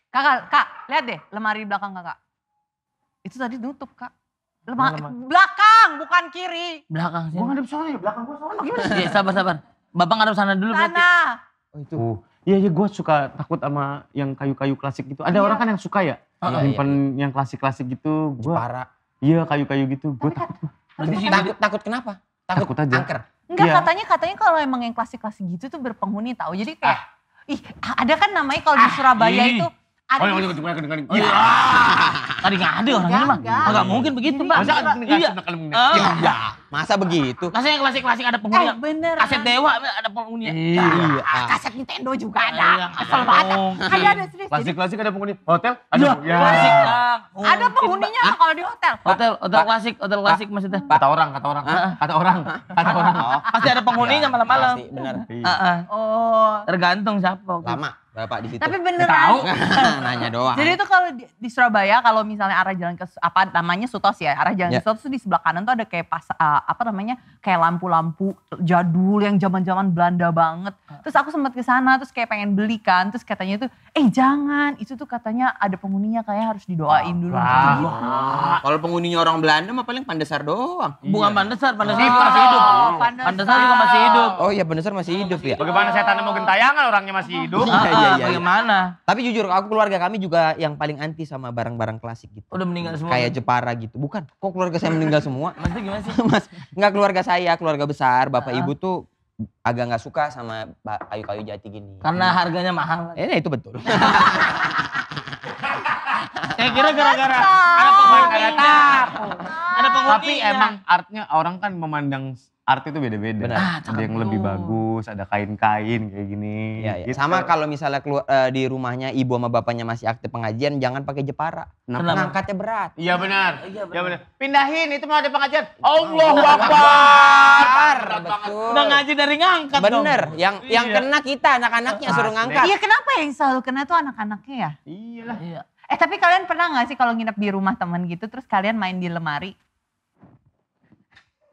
Kakak, kak, lihat deh lemari belakang kakak. Itu tadi nutup kak. Lemah, Lemah. belakang bukan kiri. Belakang sih. Gue ngadep sana ya, belakang gue sana. Gimana sih? Ya, sabar sabar. Bapak ngadep sana dulu sana. berarti. Oh itu. Oh. Iya iya gue suka takut sama yang kayu-kayu klasik gitu. Ada iya. orang kan yang suka ya. Oh, iya, iya, iya. yang klasik-klasik gitu. Gua, Jepara. Iya kayu-kayu gitu. Gue takut. Kan, takut, takut, takut kenapa? Takut, takut aja. angker. Enggak iya. katanya katanya kalau emang yang klasik-klasik gitu tuh berpenghuni tahu. Jadi kayak ah. ih ada kan namanya kalau di ah, Surabaya ah, itu ada oh, yang cuma kedengaran. Iya. Tadi nggak ada orangnya mah. Enggak mungkin begitu, Pak. Masa iya. Oh. Iya. Masa begitu? Masa yang klasik-klasik ada penghuni. Eh, bener. Kaset Dewa ada penghuni. Iya. iya. Ah, kaset Nintendo juga ada. Iya, iya. Asal banget. Ada ada serius. Klasik-klasik ada penghuni. Hotel ada penghuni. Klasik, Ada penghuninya kalau di hotel. Hotel, hotel klasik, hotel klasik maksudnya. Kata orang, kata orang. Kata orang, kata orang. Pasti ada penghuninya malam-malam. Pasti, benar. Oh. Tergantung siapa. Lama. Bapak di situ. Tapi beneran. Tahu. <laughs> Nanya doang. Jadi itu kalau di, di Surabaya kalau misalnya arah jalan ke apa namanya Sutos ya, arah jalan yeah. ke ya. Sutos di sebelah kanan tuh ada kayak pas uh, apa namanya? kayak lampu-lampu jadul yang zaman-zaman Belanda banget. Ah. Terus aku sempat ke sana terus kayak pengen beli kan, terus katanya itu, "Eh, jangan. Itu tuh katanya ada penghuninya kayak harus didoain dulu." Wah. Kalau penghuninya orang Belanda mah paling Pandesar doang. Iya. Bukan Pandesar, Pandesar oh, masih hidup. Pandesar. Pandesar juga masih hidup. Oh iya, Pandesar masih hidup ya. Bagaimana saya setan mau gentayangan orangnya masih hidup? <laughs> Iya, iya. Iya, iya, bagaimana? Iya. Tapi jujur, aku keluarga kami juga yang paling anti sama barang-barang klasik gitu. Udah meninggal semua. Kayak ya? Jepara gitu. Bukan, kok keluarga saya meninggal semua? <laughs> Maksudnya gimana sih? Mas, enggak keluarga saya, keluarga besar, bapak uh ibu tuh agak nggak suka sama kayu-kayu jati gini. Karena iya. harganya mahal. Eh, nah, itu betul. <laughs> Saya kira gara-gara ada penghuni. Ada Tapi ya. emang artnya orang kan memandang art itu beda-beda. Ah, ada yang lebih bagus, ada kain-kain kayak gini. Ya, ya. Sama kalau misalnya keluar, uh, di rumahnya ibu sama bapaknya masih aktif pengajian, jangan pakai jepara. Kenapa? Ngangkatnya berat. Iya benar. Oh, iya, iya benar. Ya, Pindahin itu mau ada pengajian. Allah Akbar. Udah ngaji dari ngangkat Bener. Dong. Yang iya. yang kena kita anak-anaknya suruh ngangkat. Iya kenapa yang selalu kena tuh anak-anaknya ya? Iyalah. Iya. Eh tapi kalian pernah gak sih kalau nginep di rumah temen gitu terus kalian main di lemari?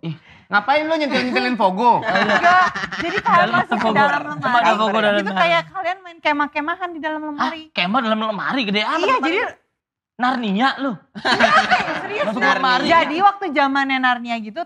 Ih, Ngapain lu nyentil-nyentilin Fogo? <laughs> Enggak. Jadi kalian masih ke dalam lemari. Ada Fogo dalam Itu kayak kalian main kemah-kemahan di dalam lemari. Hah, kemah dalam lemari gede amat. Iya, jadi Narnia lu. Iya, serius, Masuk Narnia. Jadi iya. waktu zamannya Narnia gitu,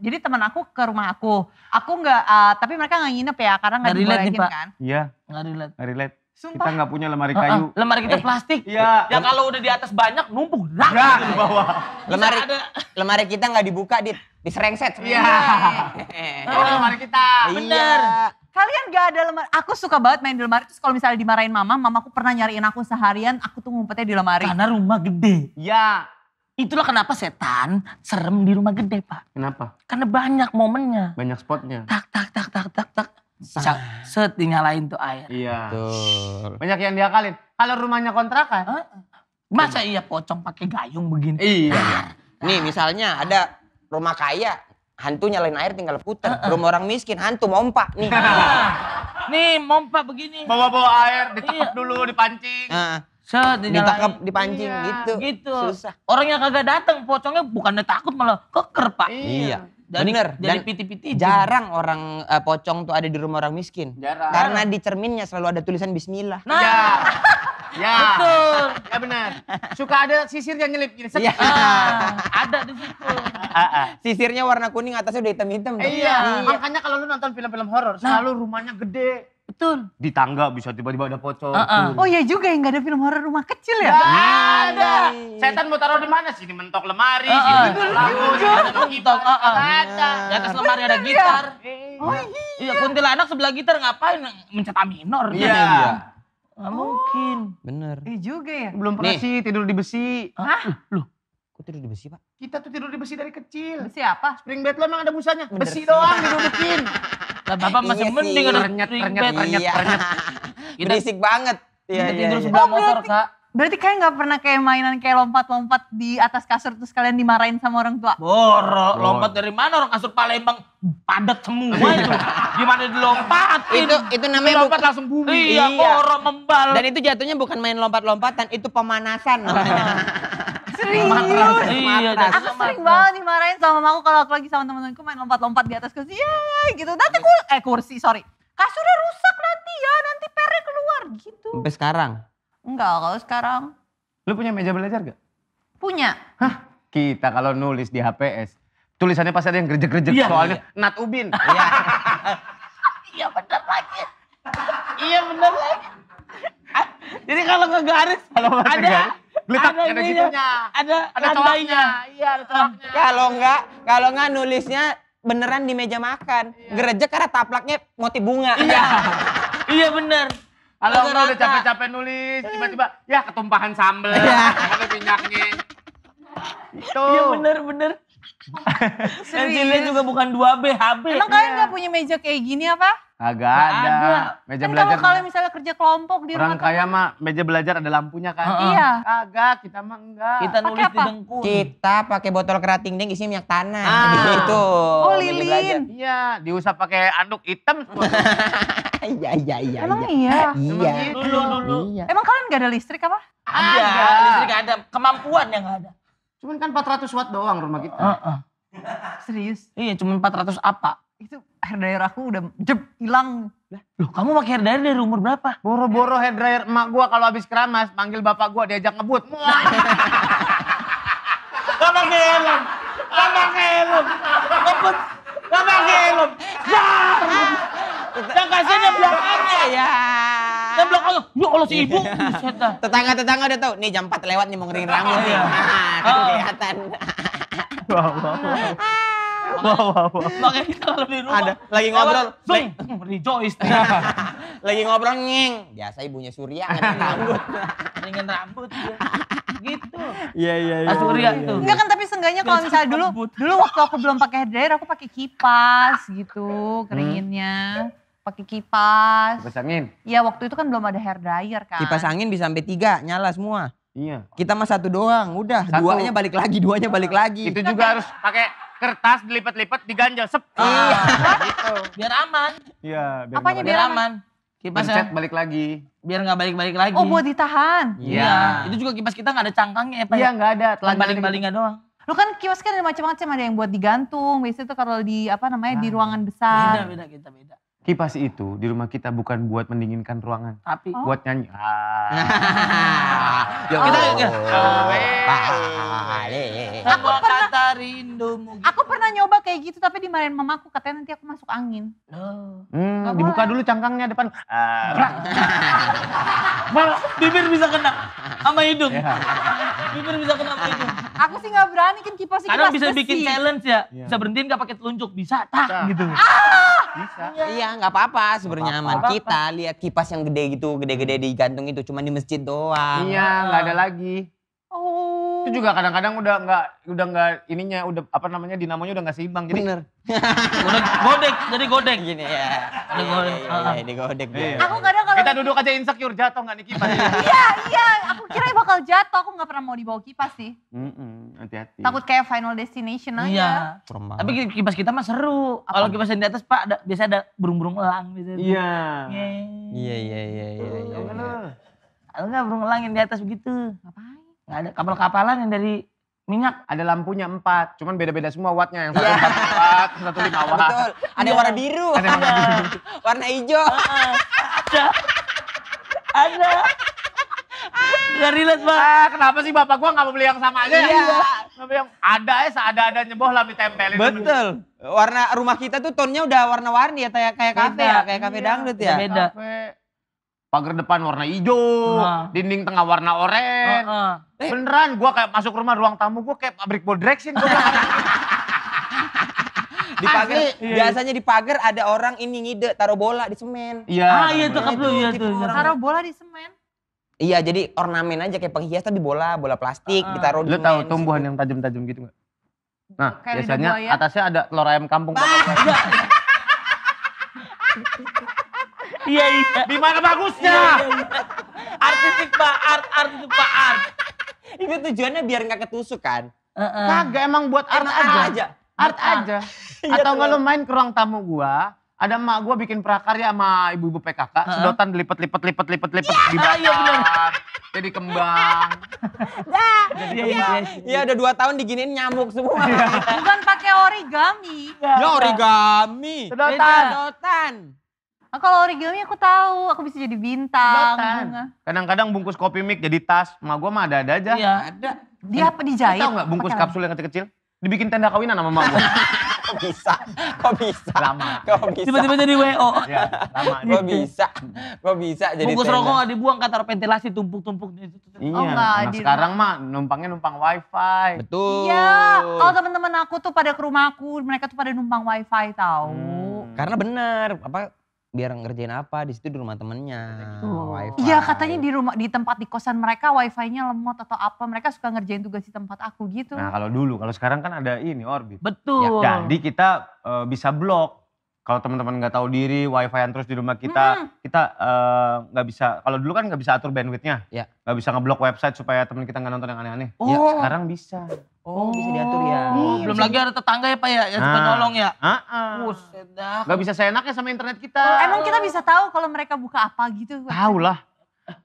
jadi teman aku ke rumah aku. Aku gak, uh, eh, tapi mereka gak nginep ya, karena nggak dibolehin kan. Iya. gak relate. Gak relate. Sumpah. Kita nggak punya lemari kayu. Uh, uh, lemari kita eh, plastik. Iya. Yang kalau udah di atas banyak numpuk rak di bawah. Lemari ada... lemari kita nggak dibuka, di serengset. Iya. oh, lemari kita. Iya. Bener. Iya. Kalian gak ada lemari. Aku suka banget main di lemari. Terus kalau misalnya dimarahin mama, mama aku pernah nyariin aku seharian, aku tuh ngumpetnya di lemari. Karena rumah gede. Iya. Itulah kenapa setan serem di rumah gede, Pak. Kenapa? Karena banyak momennya. Banyak spotnya. Tak, tak, tak, tak, tak, tak set dinyalain tuh air. Iya. Betul. Banyak yang diakalin. Kalau rumahnya kontrakan, Hah? masa iya pocong pakai gayung begini? Iya. Nah. <laughs> Nih misalnya ada rumah kaya, hantu nyalain air tinggal puter. Uh -uh. Rumah orang miskin, hantu mompa nih. <laughs> nih mompa begini. Bawa-bawa air, ditekuk iya. dulu, dipancing. Uh. Set, minta ke dipancing iya, gitu. gitu. Susah. Orang yang kagak datang pocongnya bukannya takut malah keker, Pak. Iya. iya. Dari, Bener. Dari piti-piti. Jarang juga. orang uh, pocong tuh ada di rumah orang miskin. Jarang. Karena di cerminnya selalu ada tulisan bismillah. Nah. Ya. ya. Betul. Ya benar. Suka ada sisir yang nyelip gini. Ya. Ah, ada di situ. Ah, ah. Sisirnya warna kuning, atasnya udah hitam-hitam. Eh, iya. iya. Makanya kalau lu nonton film-film horor, nah. selalu rumahnya gede Betul. Di tangga bisa tiba-tiba ada pocong. Uh -uh. Oh iya juga yang gak ada film horor rumah kecil ya? Gak iya, ada. Iya. Setan mau taruh di mana? sih? Di mentok lemari, uh -uh. di mentok lampu, di mentok lemari Uh -uh. ada. Di atas lemari ada gitar. Iya. Oh ah. iya. Iya kuntilanak sebelah gitar ngapain? Mencet minor. Iya. Yeah. Gak oh. mungkin. Bener. Iya juga ya. Belum pernah sih tidur di besi. Hah? Loh Kok tidur di besi, Pak? Kita tuh tidur di besi dari kecil. Besi apa? Spring bed lo emang ada busanya. Bener besi doang didudukin. <laughs> Lah bapak iya masih iya mending ada renyet renyet renyet iya. renyet. <laughs> berisik banget. Iya, kita iya, tidur iya, sebelah oh, motor, Kak. Berarti kayak nggak pernah kayak mainan kayak lompat-lompat di atas kasur terus kalian dimarahin sama orang tua? Boro, lompat dari mana orang kasur Palembang padat semua itu. <laughs> Gimana dilompatin? Itu itu namanya lompat buka, langsung bumi. Iya, iya. boro membal. Dan itu jatuhnya bukan main lompat-lompatan, itu pemanasan. <laughs> Serius? Matras, iya, matras. Aku sering banget dimarahin sama mamaku kalau aku lagi sama temen-temenku main lompat-lompat di atas kursi. Ya, gitu. Nanti aku, eh kursi, sorry. Kasurnya rusak nanti ya, nanti pernya keluar gitu. Sampai sekarang? Enggak, kalau sekarang. Lu punya meja belajar gak? Punya. Hah? Kita kalau nulis di HPS, tulisannya pasti ada yang gerejek-gerejek iya, soalnya iya. Nat Ubin. <laughs> Iya. iya bener lagi. Iya bener lagi. <laughs> Jadi kalau ngegaris, kalau ada, Geletak, ada, ada gitunya. Ada, ada Iya, ada <laughs> Kalau enggak, kalau enggak nulisnya beneran di meja makan. Iya. Gerejek karena taplaknya motif bunga. <laughs> Iya. iya bener. Kalau enggak udah capek-capek nulis, tiba-tiba ya ketumpahan sambel, iya. ada minyaknya. Iya, Tuh. Iya bener-bener. Pensilnya <laughs> juga bukan 2B, HB. Emang kalian iya. gak punya meja kayak gini apa? Agak ada. ada. Meja kan belajar. Kalau misalnya kerja kelompok di orang kaya kan. mah meja belajar ada lampunya kan. Uh-uh. Iya. Agak, kita mah enggak. Kita pake nulis apa? di dengkul. Kita pakai botol kerating ding isinya minyak tanah. Ah. Gitu. Oh lilin. Iya, diusap pakai anduk hitam <laughs> Iya, iya, iya. Emang iya? Iya. Dulu, iya. Gitu? dulu. Iya. Emang kalian gak ada listrik apa? Ada. Listrik ada. Kemampuan yang ada. Cuman kan 400 watt doang rumah kita. Uh, uh. Serius? Iya, cuman 400 apa? Itu hair dryer aku udah jeb hilang. Loh, kamu pakai hair dryer dari umur berapa? Boro-boro hair dryer emak gua kalau habis keramas panggil bapak gua diajak ngebut. <laughs> Gak pakai helm. Gak pakai helm. Ngebut. Gak pakai helm. Jangan kasih dia belakangnya ya. Dan blok ya Allah si ibu. <laughs> Tetangga-tetangga udah tahu, nih jam 4 lewat nih mau ngering rambut nih. Kan iya. <laughs> ah, ah. kelihatan. Wow, wow, wow. Wow, Makanya kita lebih rumah. Ada, lagi ngobrol. Zung, rejoice. <laughs> lagi ngobrol ngeng. Biasa ibunya Surya ngeringin rambut. Ngeringin rambut ya. gitu. Iya iya iya. Surya itu. Enggak kan tapi sengganya kalau misalnya dulu dulu waktu aku belum pakai hair dryer aku pakai kipas gitu keringinnya. Hmm pakai kipas. Kipas angin. Iya waktu itu kan belum ada hair dryer kan. Kipas angin bisa sampai tiga nyala semua. Iya. Kita mah satu doang, udah. Satu. Duanya balik lagi, duanya balik iya. lagi. Itu juga harus pakai kertas dilipat-lipat diganjel sep. Iya. Ah, iya. gitu. Biar aman. Iya, biar Apanya biar aman? Kipas ya. balik lagi. Biar nggak balik-balik lagi. Oh, buat ditahan. Iya. Ya. Itu juga kipas kita nggak ada cangkangnya ya, Pak. Iya, nggak ada. Baling-balingnya gitu. doang. Lu kan kipas kan ada macam-macam, ada yang buat digantung, biasanya tuh kalau di apa namanya nah, di ruangan besar. Beda, beda kita beda kipas itu di rumah kita bukan buat mendinginkan ruangan, tapi oh. buat nyanyi. <laughs> kita oh. Aku kata rindumu. Gitu. Aku pernah nyoba kayak gitu tapi dimarahin mamaku katanya nanti aku masuk angin. Oh. Hmm, dibuka dulu cangkangnya depan. Ah. <laughs> Malah bibir bisa kena sama hidung. Iya. Bibir bisa kena sama hidung. Aku sih gak berani kan kipas Kadang Karena bisa bikin challenge ya. Iya. Bisa berhentiin gak pakai telunjuk. Bisa tak gitu. Ah! Bisa. Iya. iya nggak apa-apa sebenarnya aman. Apa aman. Kita lihat kipas yang gede gitu, gede-gede digantung itu cuma di masjid doang. Iya, nggak ada lagi. Oh. Itu juga kadang-kadang udah nggak udah nggak ininya udah apa namanya dinamonya udah nggak seimbang jadi. Bener. udah godek, jadi godek gini ya. ini iya, godek. Iya, iya, iya, dia. Aku kadang kalau kita duduk aja insecure jatuh nggak nih kipas. <laughs> iya, iya, aku kira bakal jatuh, aku nggak pernah mau dibawa kipas sih. Mm -mm, hati-hati. Takut kayak final destination aja. Iya. Tapi kipas kita mah seru. Kalau kipas yang di atas Pak ada biasa ada burung-burung elang gitu. Iya. Iya, iya, iya, iya, iya. kalau nggak burung elang yang di atas begitu? Ngapain? Gak ada kapal-kapalan yang dari minyak ada lampunya empat cuman beda-beda semua wattnya yang satu iya. empat empat satu lima watt betul ada iya. warna biru ada warna, biru. <laughs> warna hijau ada ada Gak relate Ah, kenapa sih bapak gua gak mau beli yang sama aja ya? iya. ya? yang ada ya seada nyeboh lah ditempelin. Betul. Warna rumah kita tuh tonnya udah warna-warni ya kayak kayak kafe ya, kayak kafe iya. dangdut ya. Beda pagar depan warna hijau, uh. dinding tengah warna oranye. Uh, uh. Eh. Beneran gue kayak masuk rumah ruang tamu gue kayak pabrik bodrexin. <laughs> di pagar iya, iya. biasanya di pagar ada orang ini ngide taruh bola di semen. Iya. Ah iya tuh lu iya tuh. Gitu, iya. Taruh bola di semen. Iya, jadi ornamen aja kayak penghias tapi bola, bola plastik uh, ditaruh di semen. Lu tahu tumbuhan yang tajam-tajam gitu enggak? Nah, kayak biasanya ya. atasnya ada telur ayam kampung. Ah, <laughs> Iya, iya. Di mana bagusnya? artistik iya, iya. Pak Art, artistik Pak Art. Itu tujuannya biar nggak ketusuk kan? Uh -uh. Kagak emang buat art emang aja. aja. Art, aja. Atau <laughs> iya nggak lo main ke ruang tamu gua, ada emak gua bikin prakarya sama ibu-ibu PKK, uh-huh. sedotan dilipet-lipet, lipet, lipet, lipet yeah. di batang, iya bener. jadi kembang. Nah, <laughs> jadi iya, kembang. Iya, udah dua tahun diginiin nyamuk semua. Bukan pakai origami. Ya, origami. Sedotan. Sedotan. Ah, kalau origami aku tahu, aku bisa jadi bintang. Gitu kan. Kadang-kadang bungkus kopi mik jadi tas. Ma gua mah ada-ada aja. Iya, ada. Dia apa dijahit? Tahu nggak bungkus kapsul yang kecil-kecil? Dibikin tenda kawinan sama mama. <laughs> Kok bisa? Kok bisa? Lama. Kok bisa? Tiba-tiba jadi WO. Iya, lama. Kok bisa? Kok bisa jadi Bungkus rokok gak dibuang kata ventilasi tumpuk-tumpuk. Iya. Oh, nah, sekarang mah numpangnya numpang wifi. Betul. Iya. Kalau teman-teman aku tuh pada ke rumahku, mereka tuh pada numpang wifi tahu. Hmm. Karena bener, apa biar ngerjain apa di situ di rumah temennya. Oh. Iya katanya di rumah di tempat di kosan mereka wifi-nya lemot atau apa mereka suka ngerjain tugas di tempat aku gitu. Nah kalau dulu kalau sekarang kan ada ini orbit. Betul. Ya, jadi kita uh, bisa blok. Kalau teman-teman nggak tahu diri wifi yang terus di rumah kita, hmm. kita eh, nggak uh, bisa. Kalau dulu kan nggak bisa atur bandwidthnya, ya. nggak ya. bisa ngeblok website supaya teman kita nggak nonton yang aneh-aneh. Oh. Ya, sekarang bisa. Oh, oh, bisa diatur ya. Oh, belum lagi ada tetangga ya Pak ya yang suka ah. nolong ya. Heeh. Ah, ah. Buset dah. Gak bisa seenaknya sama internet kita. Oh, emang kita bisa tahu kalau mereka buka apa gitu? Tahu lah.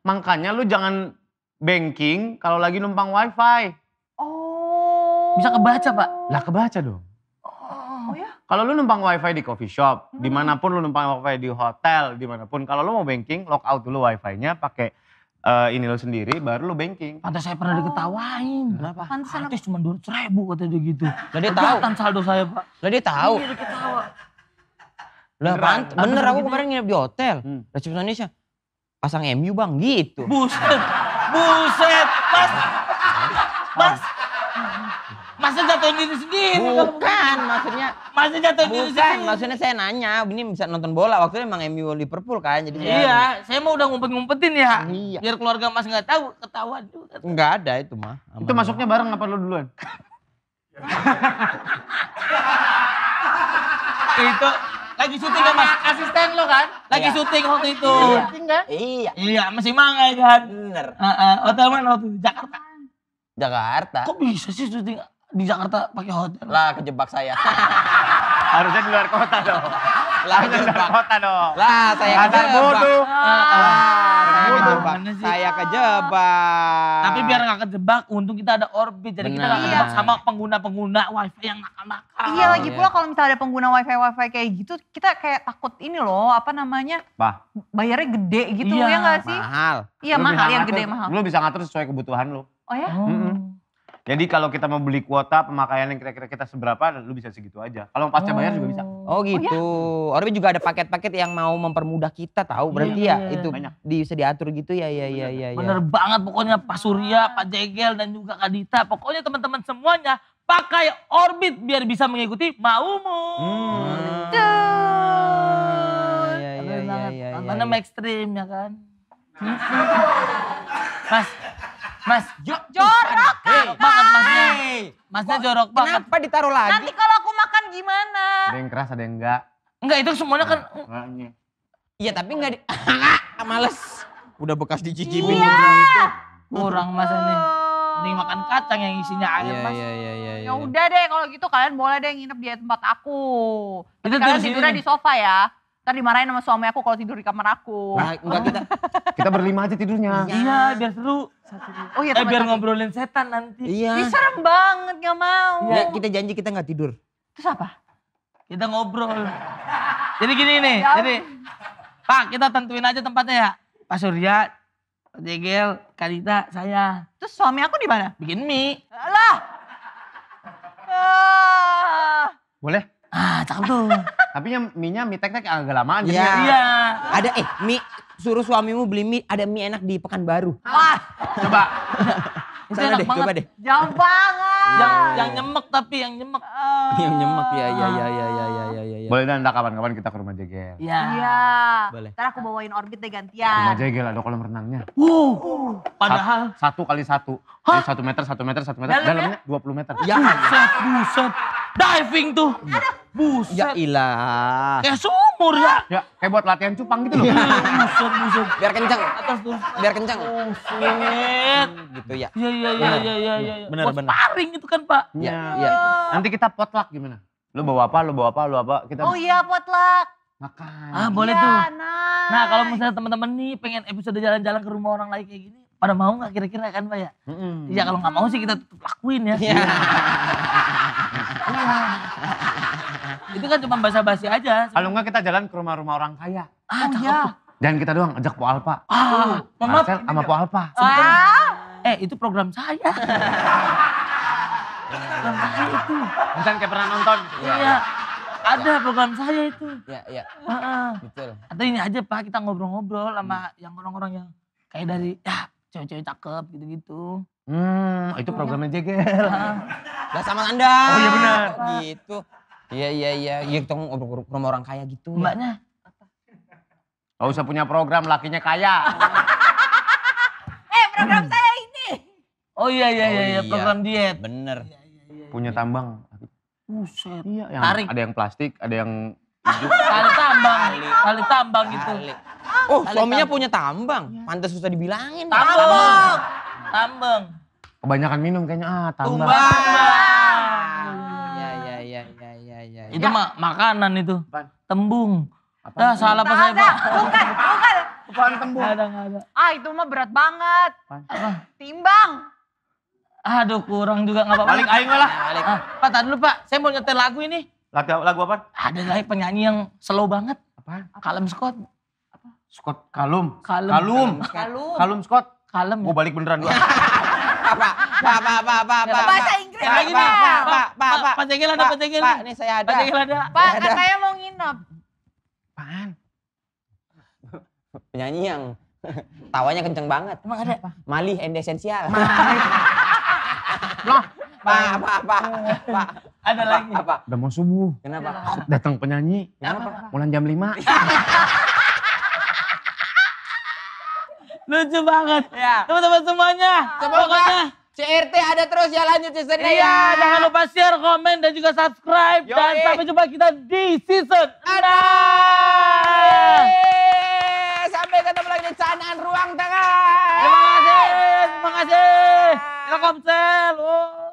Makanya lu jangan banking kalau lagi numpang wifi. Oh. Bisa kebaca Pak. Lah kebaca dong. Oh ya? Kalau lu numpang wifi di coffee shop, hmm. dimanapun lu numpang wifi di hotel, dimanapun. Kalau lu mau banking, lock out dulu wifi-nya pakai uh, ini lo sendiri baru lo banking. Pantas saya pernah oh. diketawain. Kenapa? Pantas Artis cuma dua ribu kata dia gitu. Lah dia tahu. Kan saldo saya pak. Lah dia tahu. Iya, lah pant bener aku gitu ya? kemarin nginep di hotel. Hmm. Indonesia. Pasang MU bang gitu. Buset. Buset. Pas. Pas masa jatuhin diri sendiri? Bukan, maksudnya. Masa jatuhin bukan, diri sendiri? maksudnya saya nanya, ini bisa nonton bola. Waktu itu emang MU Liverpool kan, jadi Iya, saya, saya mau udah ngumpet-ngumpetin ya. Iya. Biar keluarga mas nggak tahu, ketahuan juga. Nggak ada itu mah. Itu masuknya bareng apa lo duluan? itu lagi syuting sama asisten lo kan? Lagi iya. syuting waktu itu. Iya. Iya. Iya, masih mangai kan? Bener. Heeh. Uh, uh, hotel mana waktu Jakarta? Jakarta. Kok bisa sih syuting di Jakarta pakai hotel. Lah kejebak saya. <laughs> Harusnya di luar kota dong. Lah kejebak. kota dong. Lah saya Kasar kejebak. bodoh. Ah, ah. ah, ah. saya kejebak. Saya kejebak. Tapi biar gak kejebak, untung kita ada orbit. Jadi kita nggak kejebak sama pengguna-pengguna wifi yang nakal-nakal. Iya lagi iya. pula kalau misalnya ada pengguna wifi wifi kayak gitu, kita kayak takut ini loh, apa namanya? Bah. Bayarnya gede gitu ya iya. ya nggak sih? Mahal. Iya mahal, yang gede mahal. Lu bisa ngatur sesuai kebutuhan lu. Oh ya? Hmm. Jadi kalau kita mau beli kuota pemakaian yang kira-kira kita seberapa, lu bisa segitu aja. Kalau pasca bayar juga bisa. Oh, oh gitu. Oh, ya? Orbit juga ada paket-paket yang mau mempermudah kita tahu. Iya, berarti yeah, ya iya. itu Banyak. bisa diatur gitu ya ya ya ya. ya. Bener ya. banget pokoknya Pak Surya, Pak Jegel dan juga Kak Dita. Pokoknya teman-teman semuanya pakai Orbit biar bisa mengikuti maumu. Hmm. Tuh. Ah, ya, ya, ya, ya, ya, ya, ya. Karena ya. ekstrim ya kan. Hmm. Mas, Mas, jo jorok hey, Banget masnya. Hey. Masnya jorok Kenapa banget. Kenapa ditaruh lagi? Nanti kalau aku makan gimana? Ada yang keras, ada yang enggak. Enggak, itu semuanya kan. Iya, tapi enggak di... <laughs> Males. Udah bekas dicicipin iya. itu. Kurang mas ini. Mending makan kacang yang isinya air iya, mas. Iya, iya, iya, iya. Ya udah deh kalau gitu kalian boleh deh nginep di tempat aku. Tapi itu kalian tidurnya di sofa ya. Ntar dimarahin sama suami aku kalau tidur di kamar aku. Nah, enggak kita <laughs> kita berlima aja tidurnya. Iya, iya. biar seru. Oh iya, eh, biar tapi. ngobrolin setan nanti. Iya. Ih, serem banget, nggak mau. Ya, kita janji kita nggak tidur. Terus apa? Kita ngobrol. Jadi gini nih, ya. jadi Pak kita tentuin aja tempatnya ya. Pak Surya, Pak Jegel, Kadita, saya. Terus suami aku di mana? Bikin mie. Lah. Ah. Boleh? Ah, cakep tuh. <laughs> Tapi mie-nya mie tek-tek agak lamaan. Gitu iya. Yeah. Iya. Ada eh mie suruh suamimu beli mie, ada mie enak di Pekanbaru. Ah. Wah. Coba. Itu enak deh, banget. Coba deh. Jauh banget. Yang, yang nyemek tapi yang nyemek. Ah. Yang nyemek ya ya ya ya ya ya ya, ya. Boleh dan entah kapan-kapan kita ke rumah Jegel. Iya. Iya. Boleh. Ntar aku bawain orbit deh gantian. Rumah Jegel ada kolam renangnya. Wow. Uh. Padahal satu, kali satu. Jadi eh, satu meter, satu meter, satu meter. Dalamnya, ya? dua puluh meter. Ya, buset, buset diving tuh. Ada. Buset. Ya ilah. Kayak sumur ya. Ya, kayak buat latihan cupang gitu loh. Iya, buset, buset. Biar kenceng. Atas tuh. Biar kenceng. Buset. Hmm, gitu ya. Iya, iya, iya, iya, iya. iya, iya. Gitu kan, ya, ya. Bener, bener. Paring itu kan Pak. Iya, iya. Nanti kita potluck gimana? Lu bawa apa, lu bawa apa, lu apa. Kita... Oh iya potluck. Makan. Ah boleh ya, tuh. Nah kalau misalnya teman-teman nih pengen episode jalan-jalan ke rumah orang lain kayak gini. Pada mau nggak kira-kira kan Pak ya? Mm -mm. Ya kalau nggak mau sih kita tetap lakuin ya. Yeah. <laughs> <laughs> itu kan cuma basa-basi aja. Kalau enggak kita jalan ke rumah-rumah orang kaya. Ah, oh, iya. Dan kita doang ajak Po Alpa. Ah, Mama Marcel sama Po Alpa. Ah. Eh, itu program saya. <laughs> itu. Bukan kayak pernah nonton. Iya. Ya. Ada ya. program saya itu. Iya, iya. Betul. Atau ini aja Pak, kita ngobrol-ngobrol sama hmm. yang orang-orang yang kayak dari ya cewek-cewek cakep gitu-gitu. Hmm, itu oh, iya. programnya jegel. Ah. Lah sama Anda. Oh iya benar. Gitu. Iya iya iya, iya ketemu sama orang kaya gitu. Ya. Mbaknya Gak usah punya program, lakinya kaya. <laughs> eh, program hmm. saya ini. Oh iya iya iya, oh, iya. iya. program diet. Bener. Iya, iya, iya, iya, punya tambang. Buset. Iya, yang Tarik. ada yang plastik, ada yang Kali tambang, kali tambang gitu. Oh, suaminya punya tambang. Pantas susah dibilangin. Tambang. Tambang. Kebanyakan minum kayaknya ah tambah. Iya iya iya iya iya ya. Itu ya. mah makanan itu. Apaan? Tembung. Apa? Nah, salah apa saya, Pak? Bukan, bukan. Apaan tembung? ada, nggak ada. Ah, itu mah berat banget. Apaan? Timbang. Aduh, kurang juga nggak apa-apa. Balik aing lah. Balik. Ah, Pak, tadi lupa, Pak. Saya mau nyetel lagu ini. Lagu, lagu apa? Ada lagi penyanyi yang slow banget. Apaan? Kalem Scott. Scott Kalum. Kalum. Kalum. Kalum Scott. Kalum, Kalum ya? Gue balik beneran gua. <laughs> Pak, Pak, Pak, Pak, Pak, Pak. Bahasa Inggris. Pak, Pak, Pak, Pak, Pak, Pak. pak, pak, pak, Pak, pak, saya ada. pak, pak, Pak, katanya mau pak, pak, Penyanyi yang tawanya kenceng banget. Emang ada pak, Malih and pak, Loh, Pak, Pak, Pak, Pak. Ada lagi. Apa? Udah mau subuh. Kenapa? Datang penyanyi. Kenapa? Mulan jam 5. Lucu banget. Ya. Teman-teman semuanya. Semoga pokoknya, CRT ada terus ya lanjut season iya, ya. Jangan lupa share, komen, dan juga subscribe. Yoi. Dan sampai jumpa kita di season Ada. Sampai ketemu lagi di Canaan Ruang Tengah. Terima kasih. Terima kasih. Telkomsel. sel.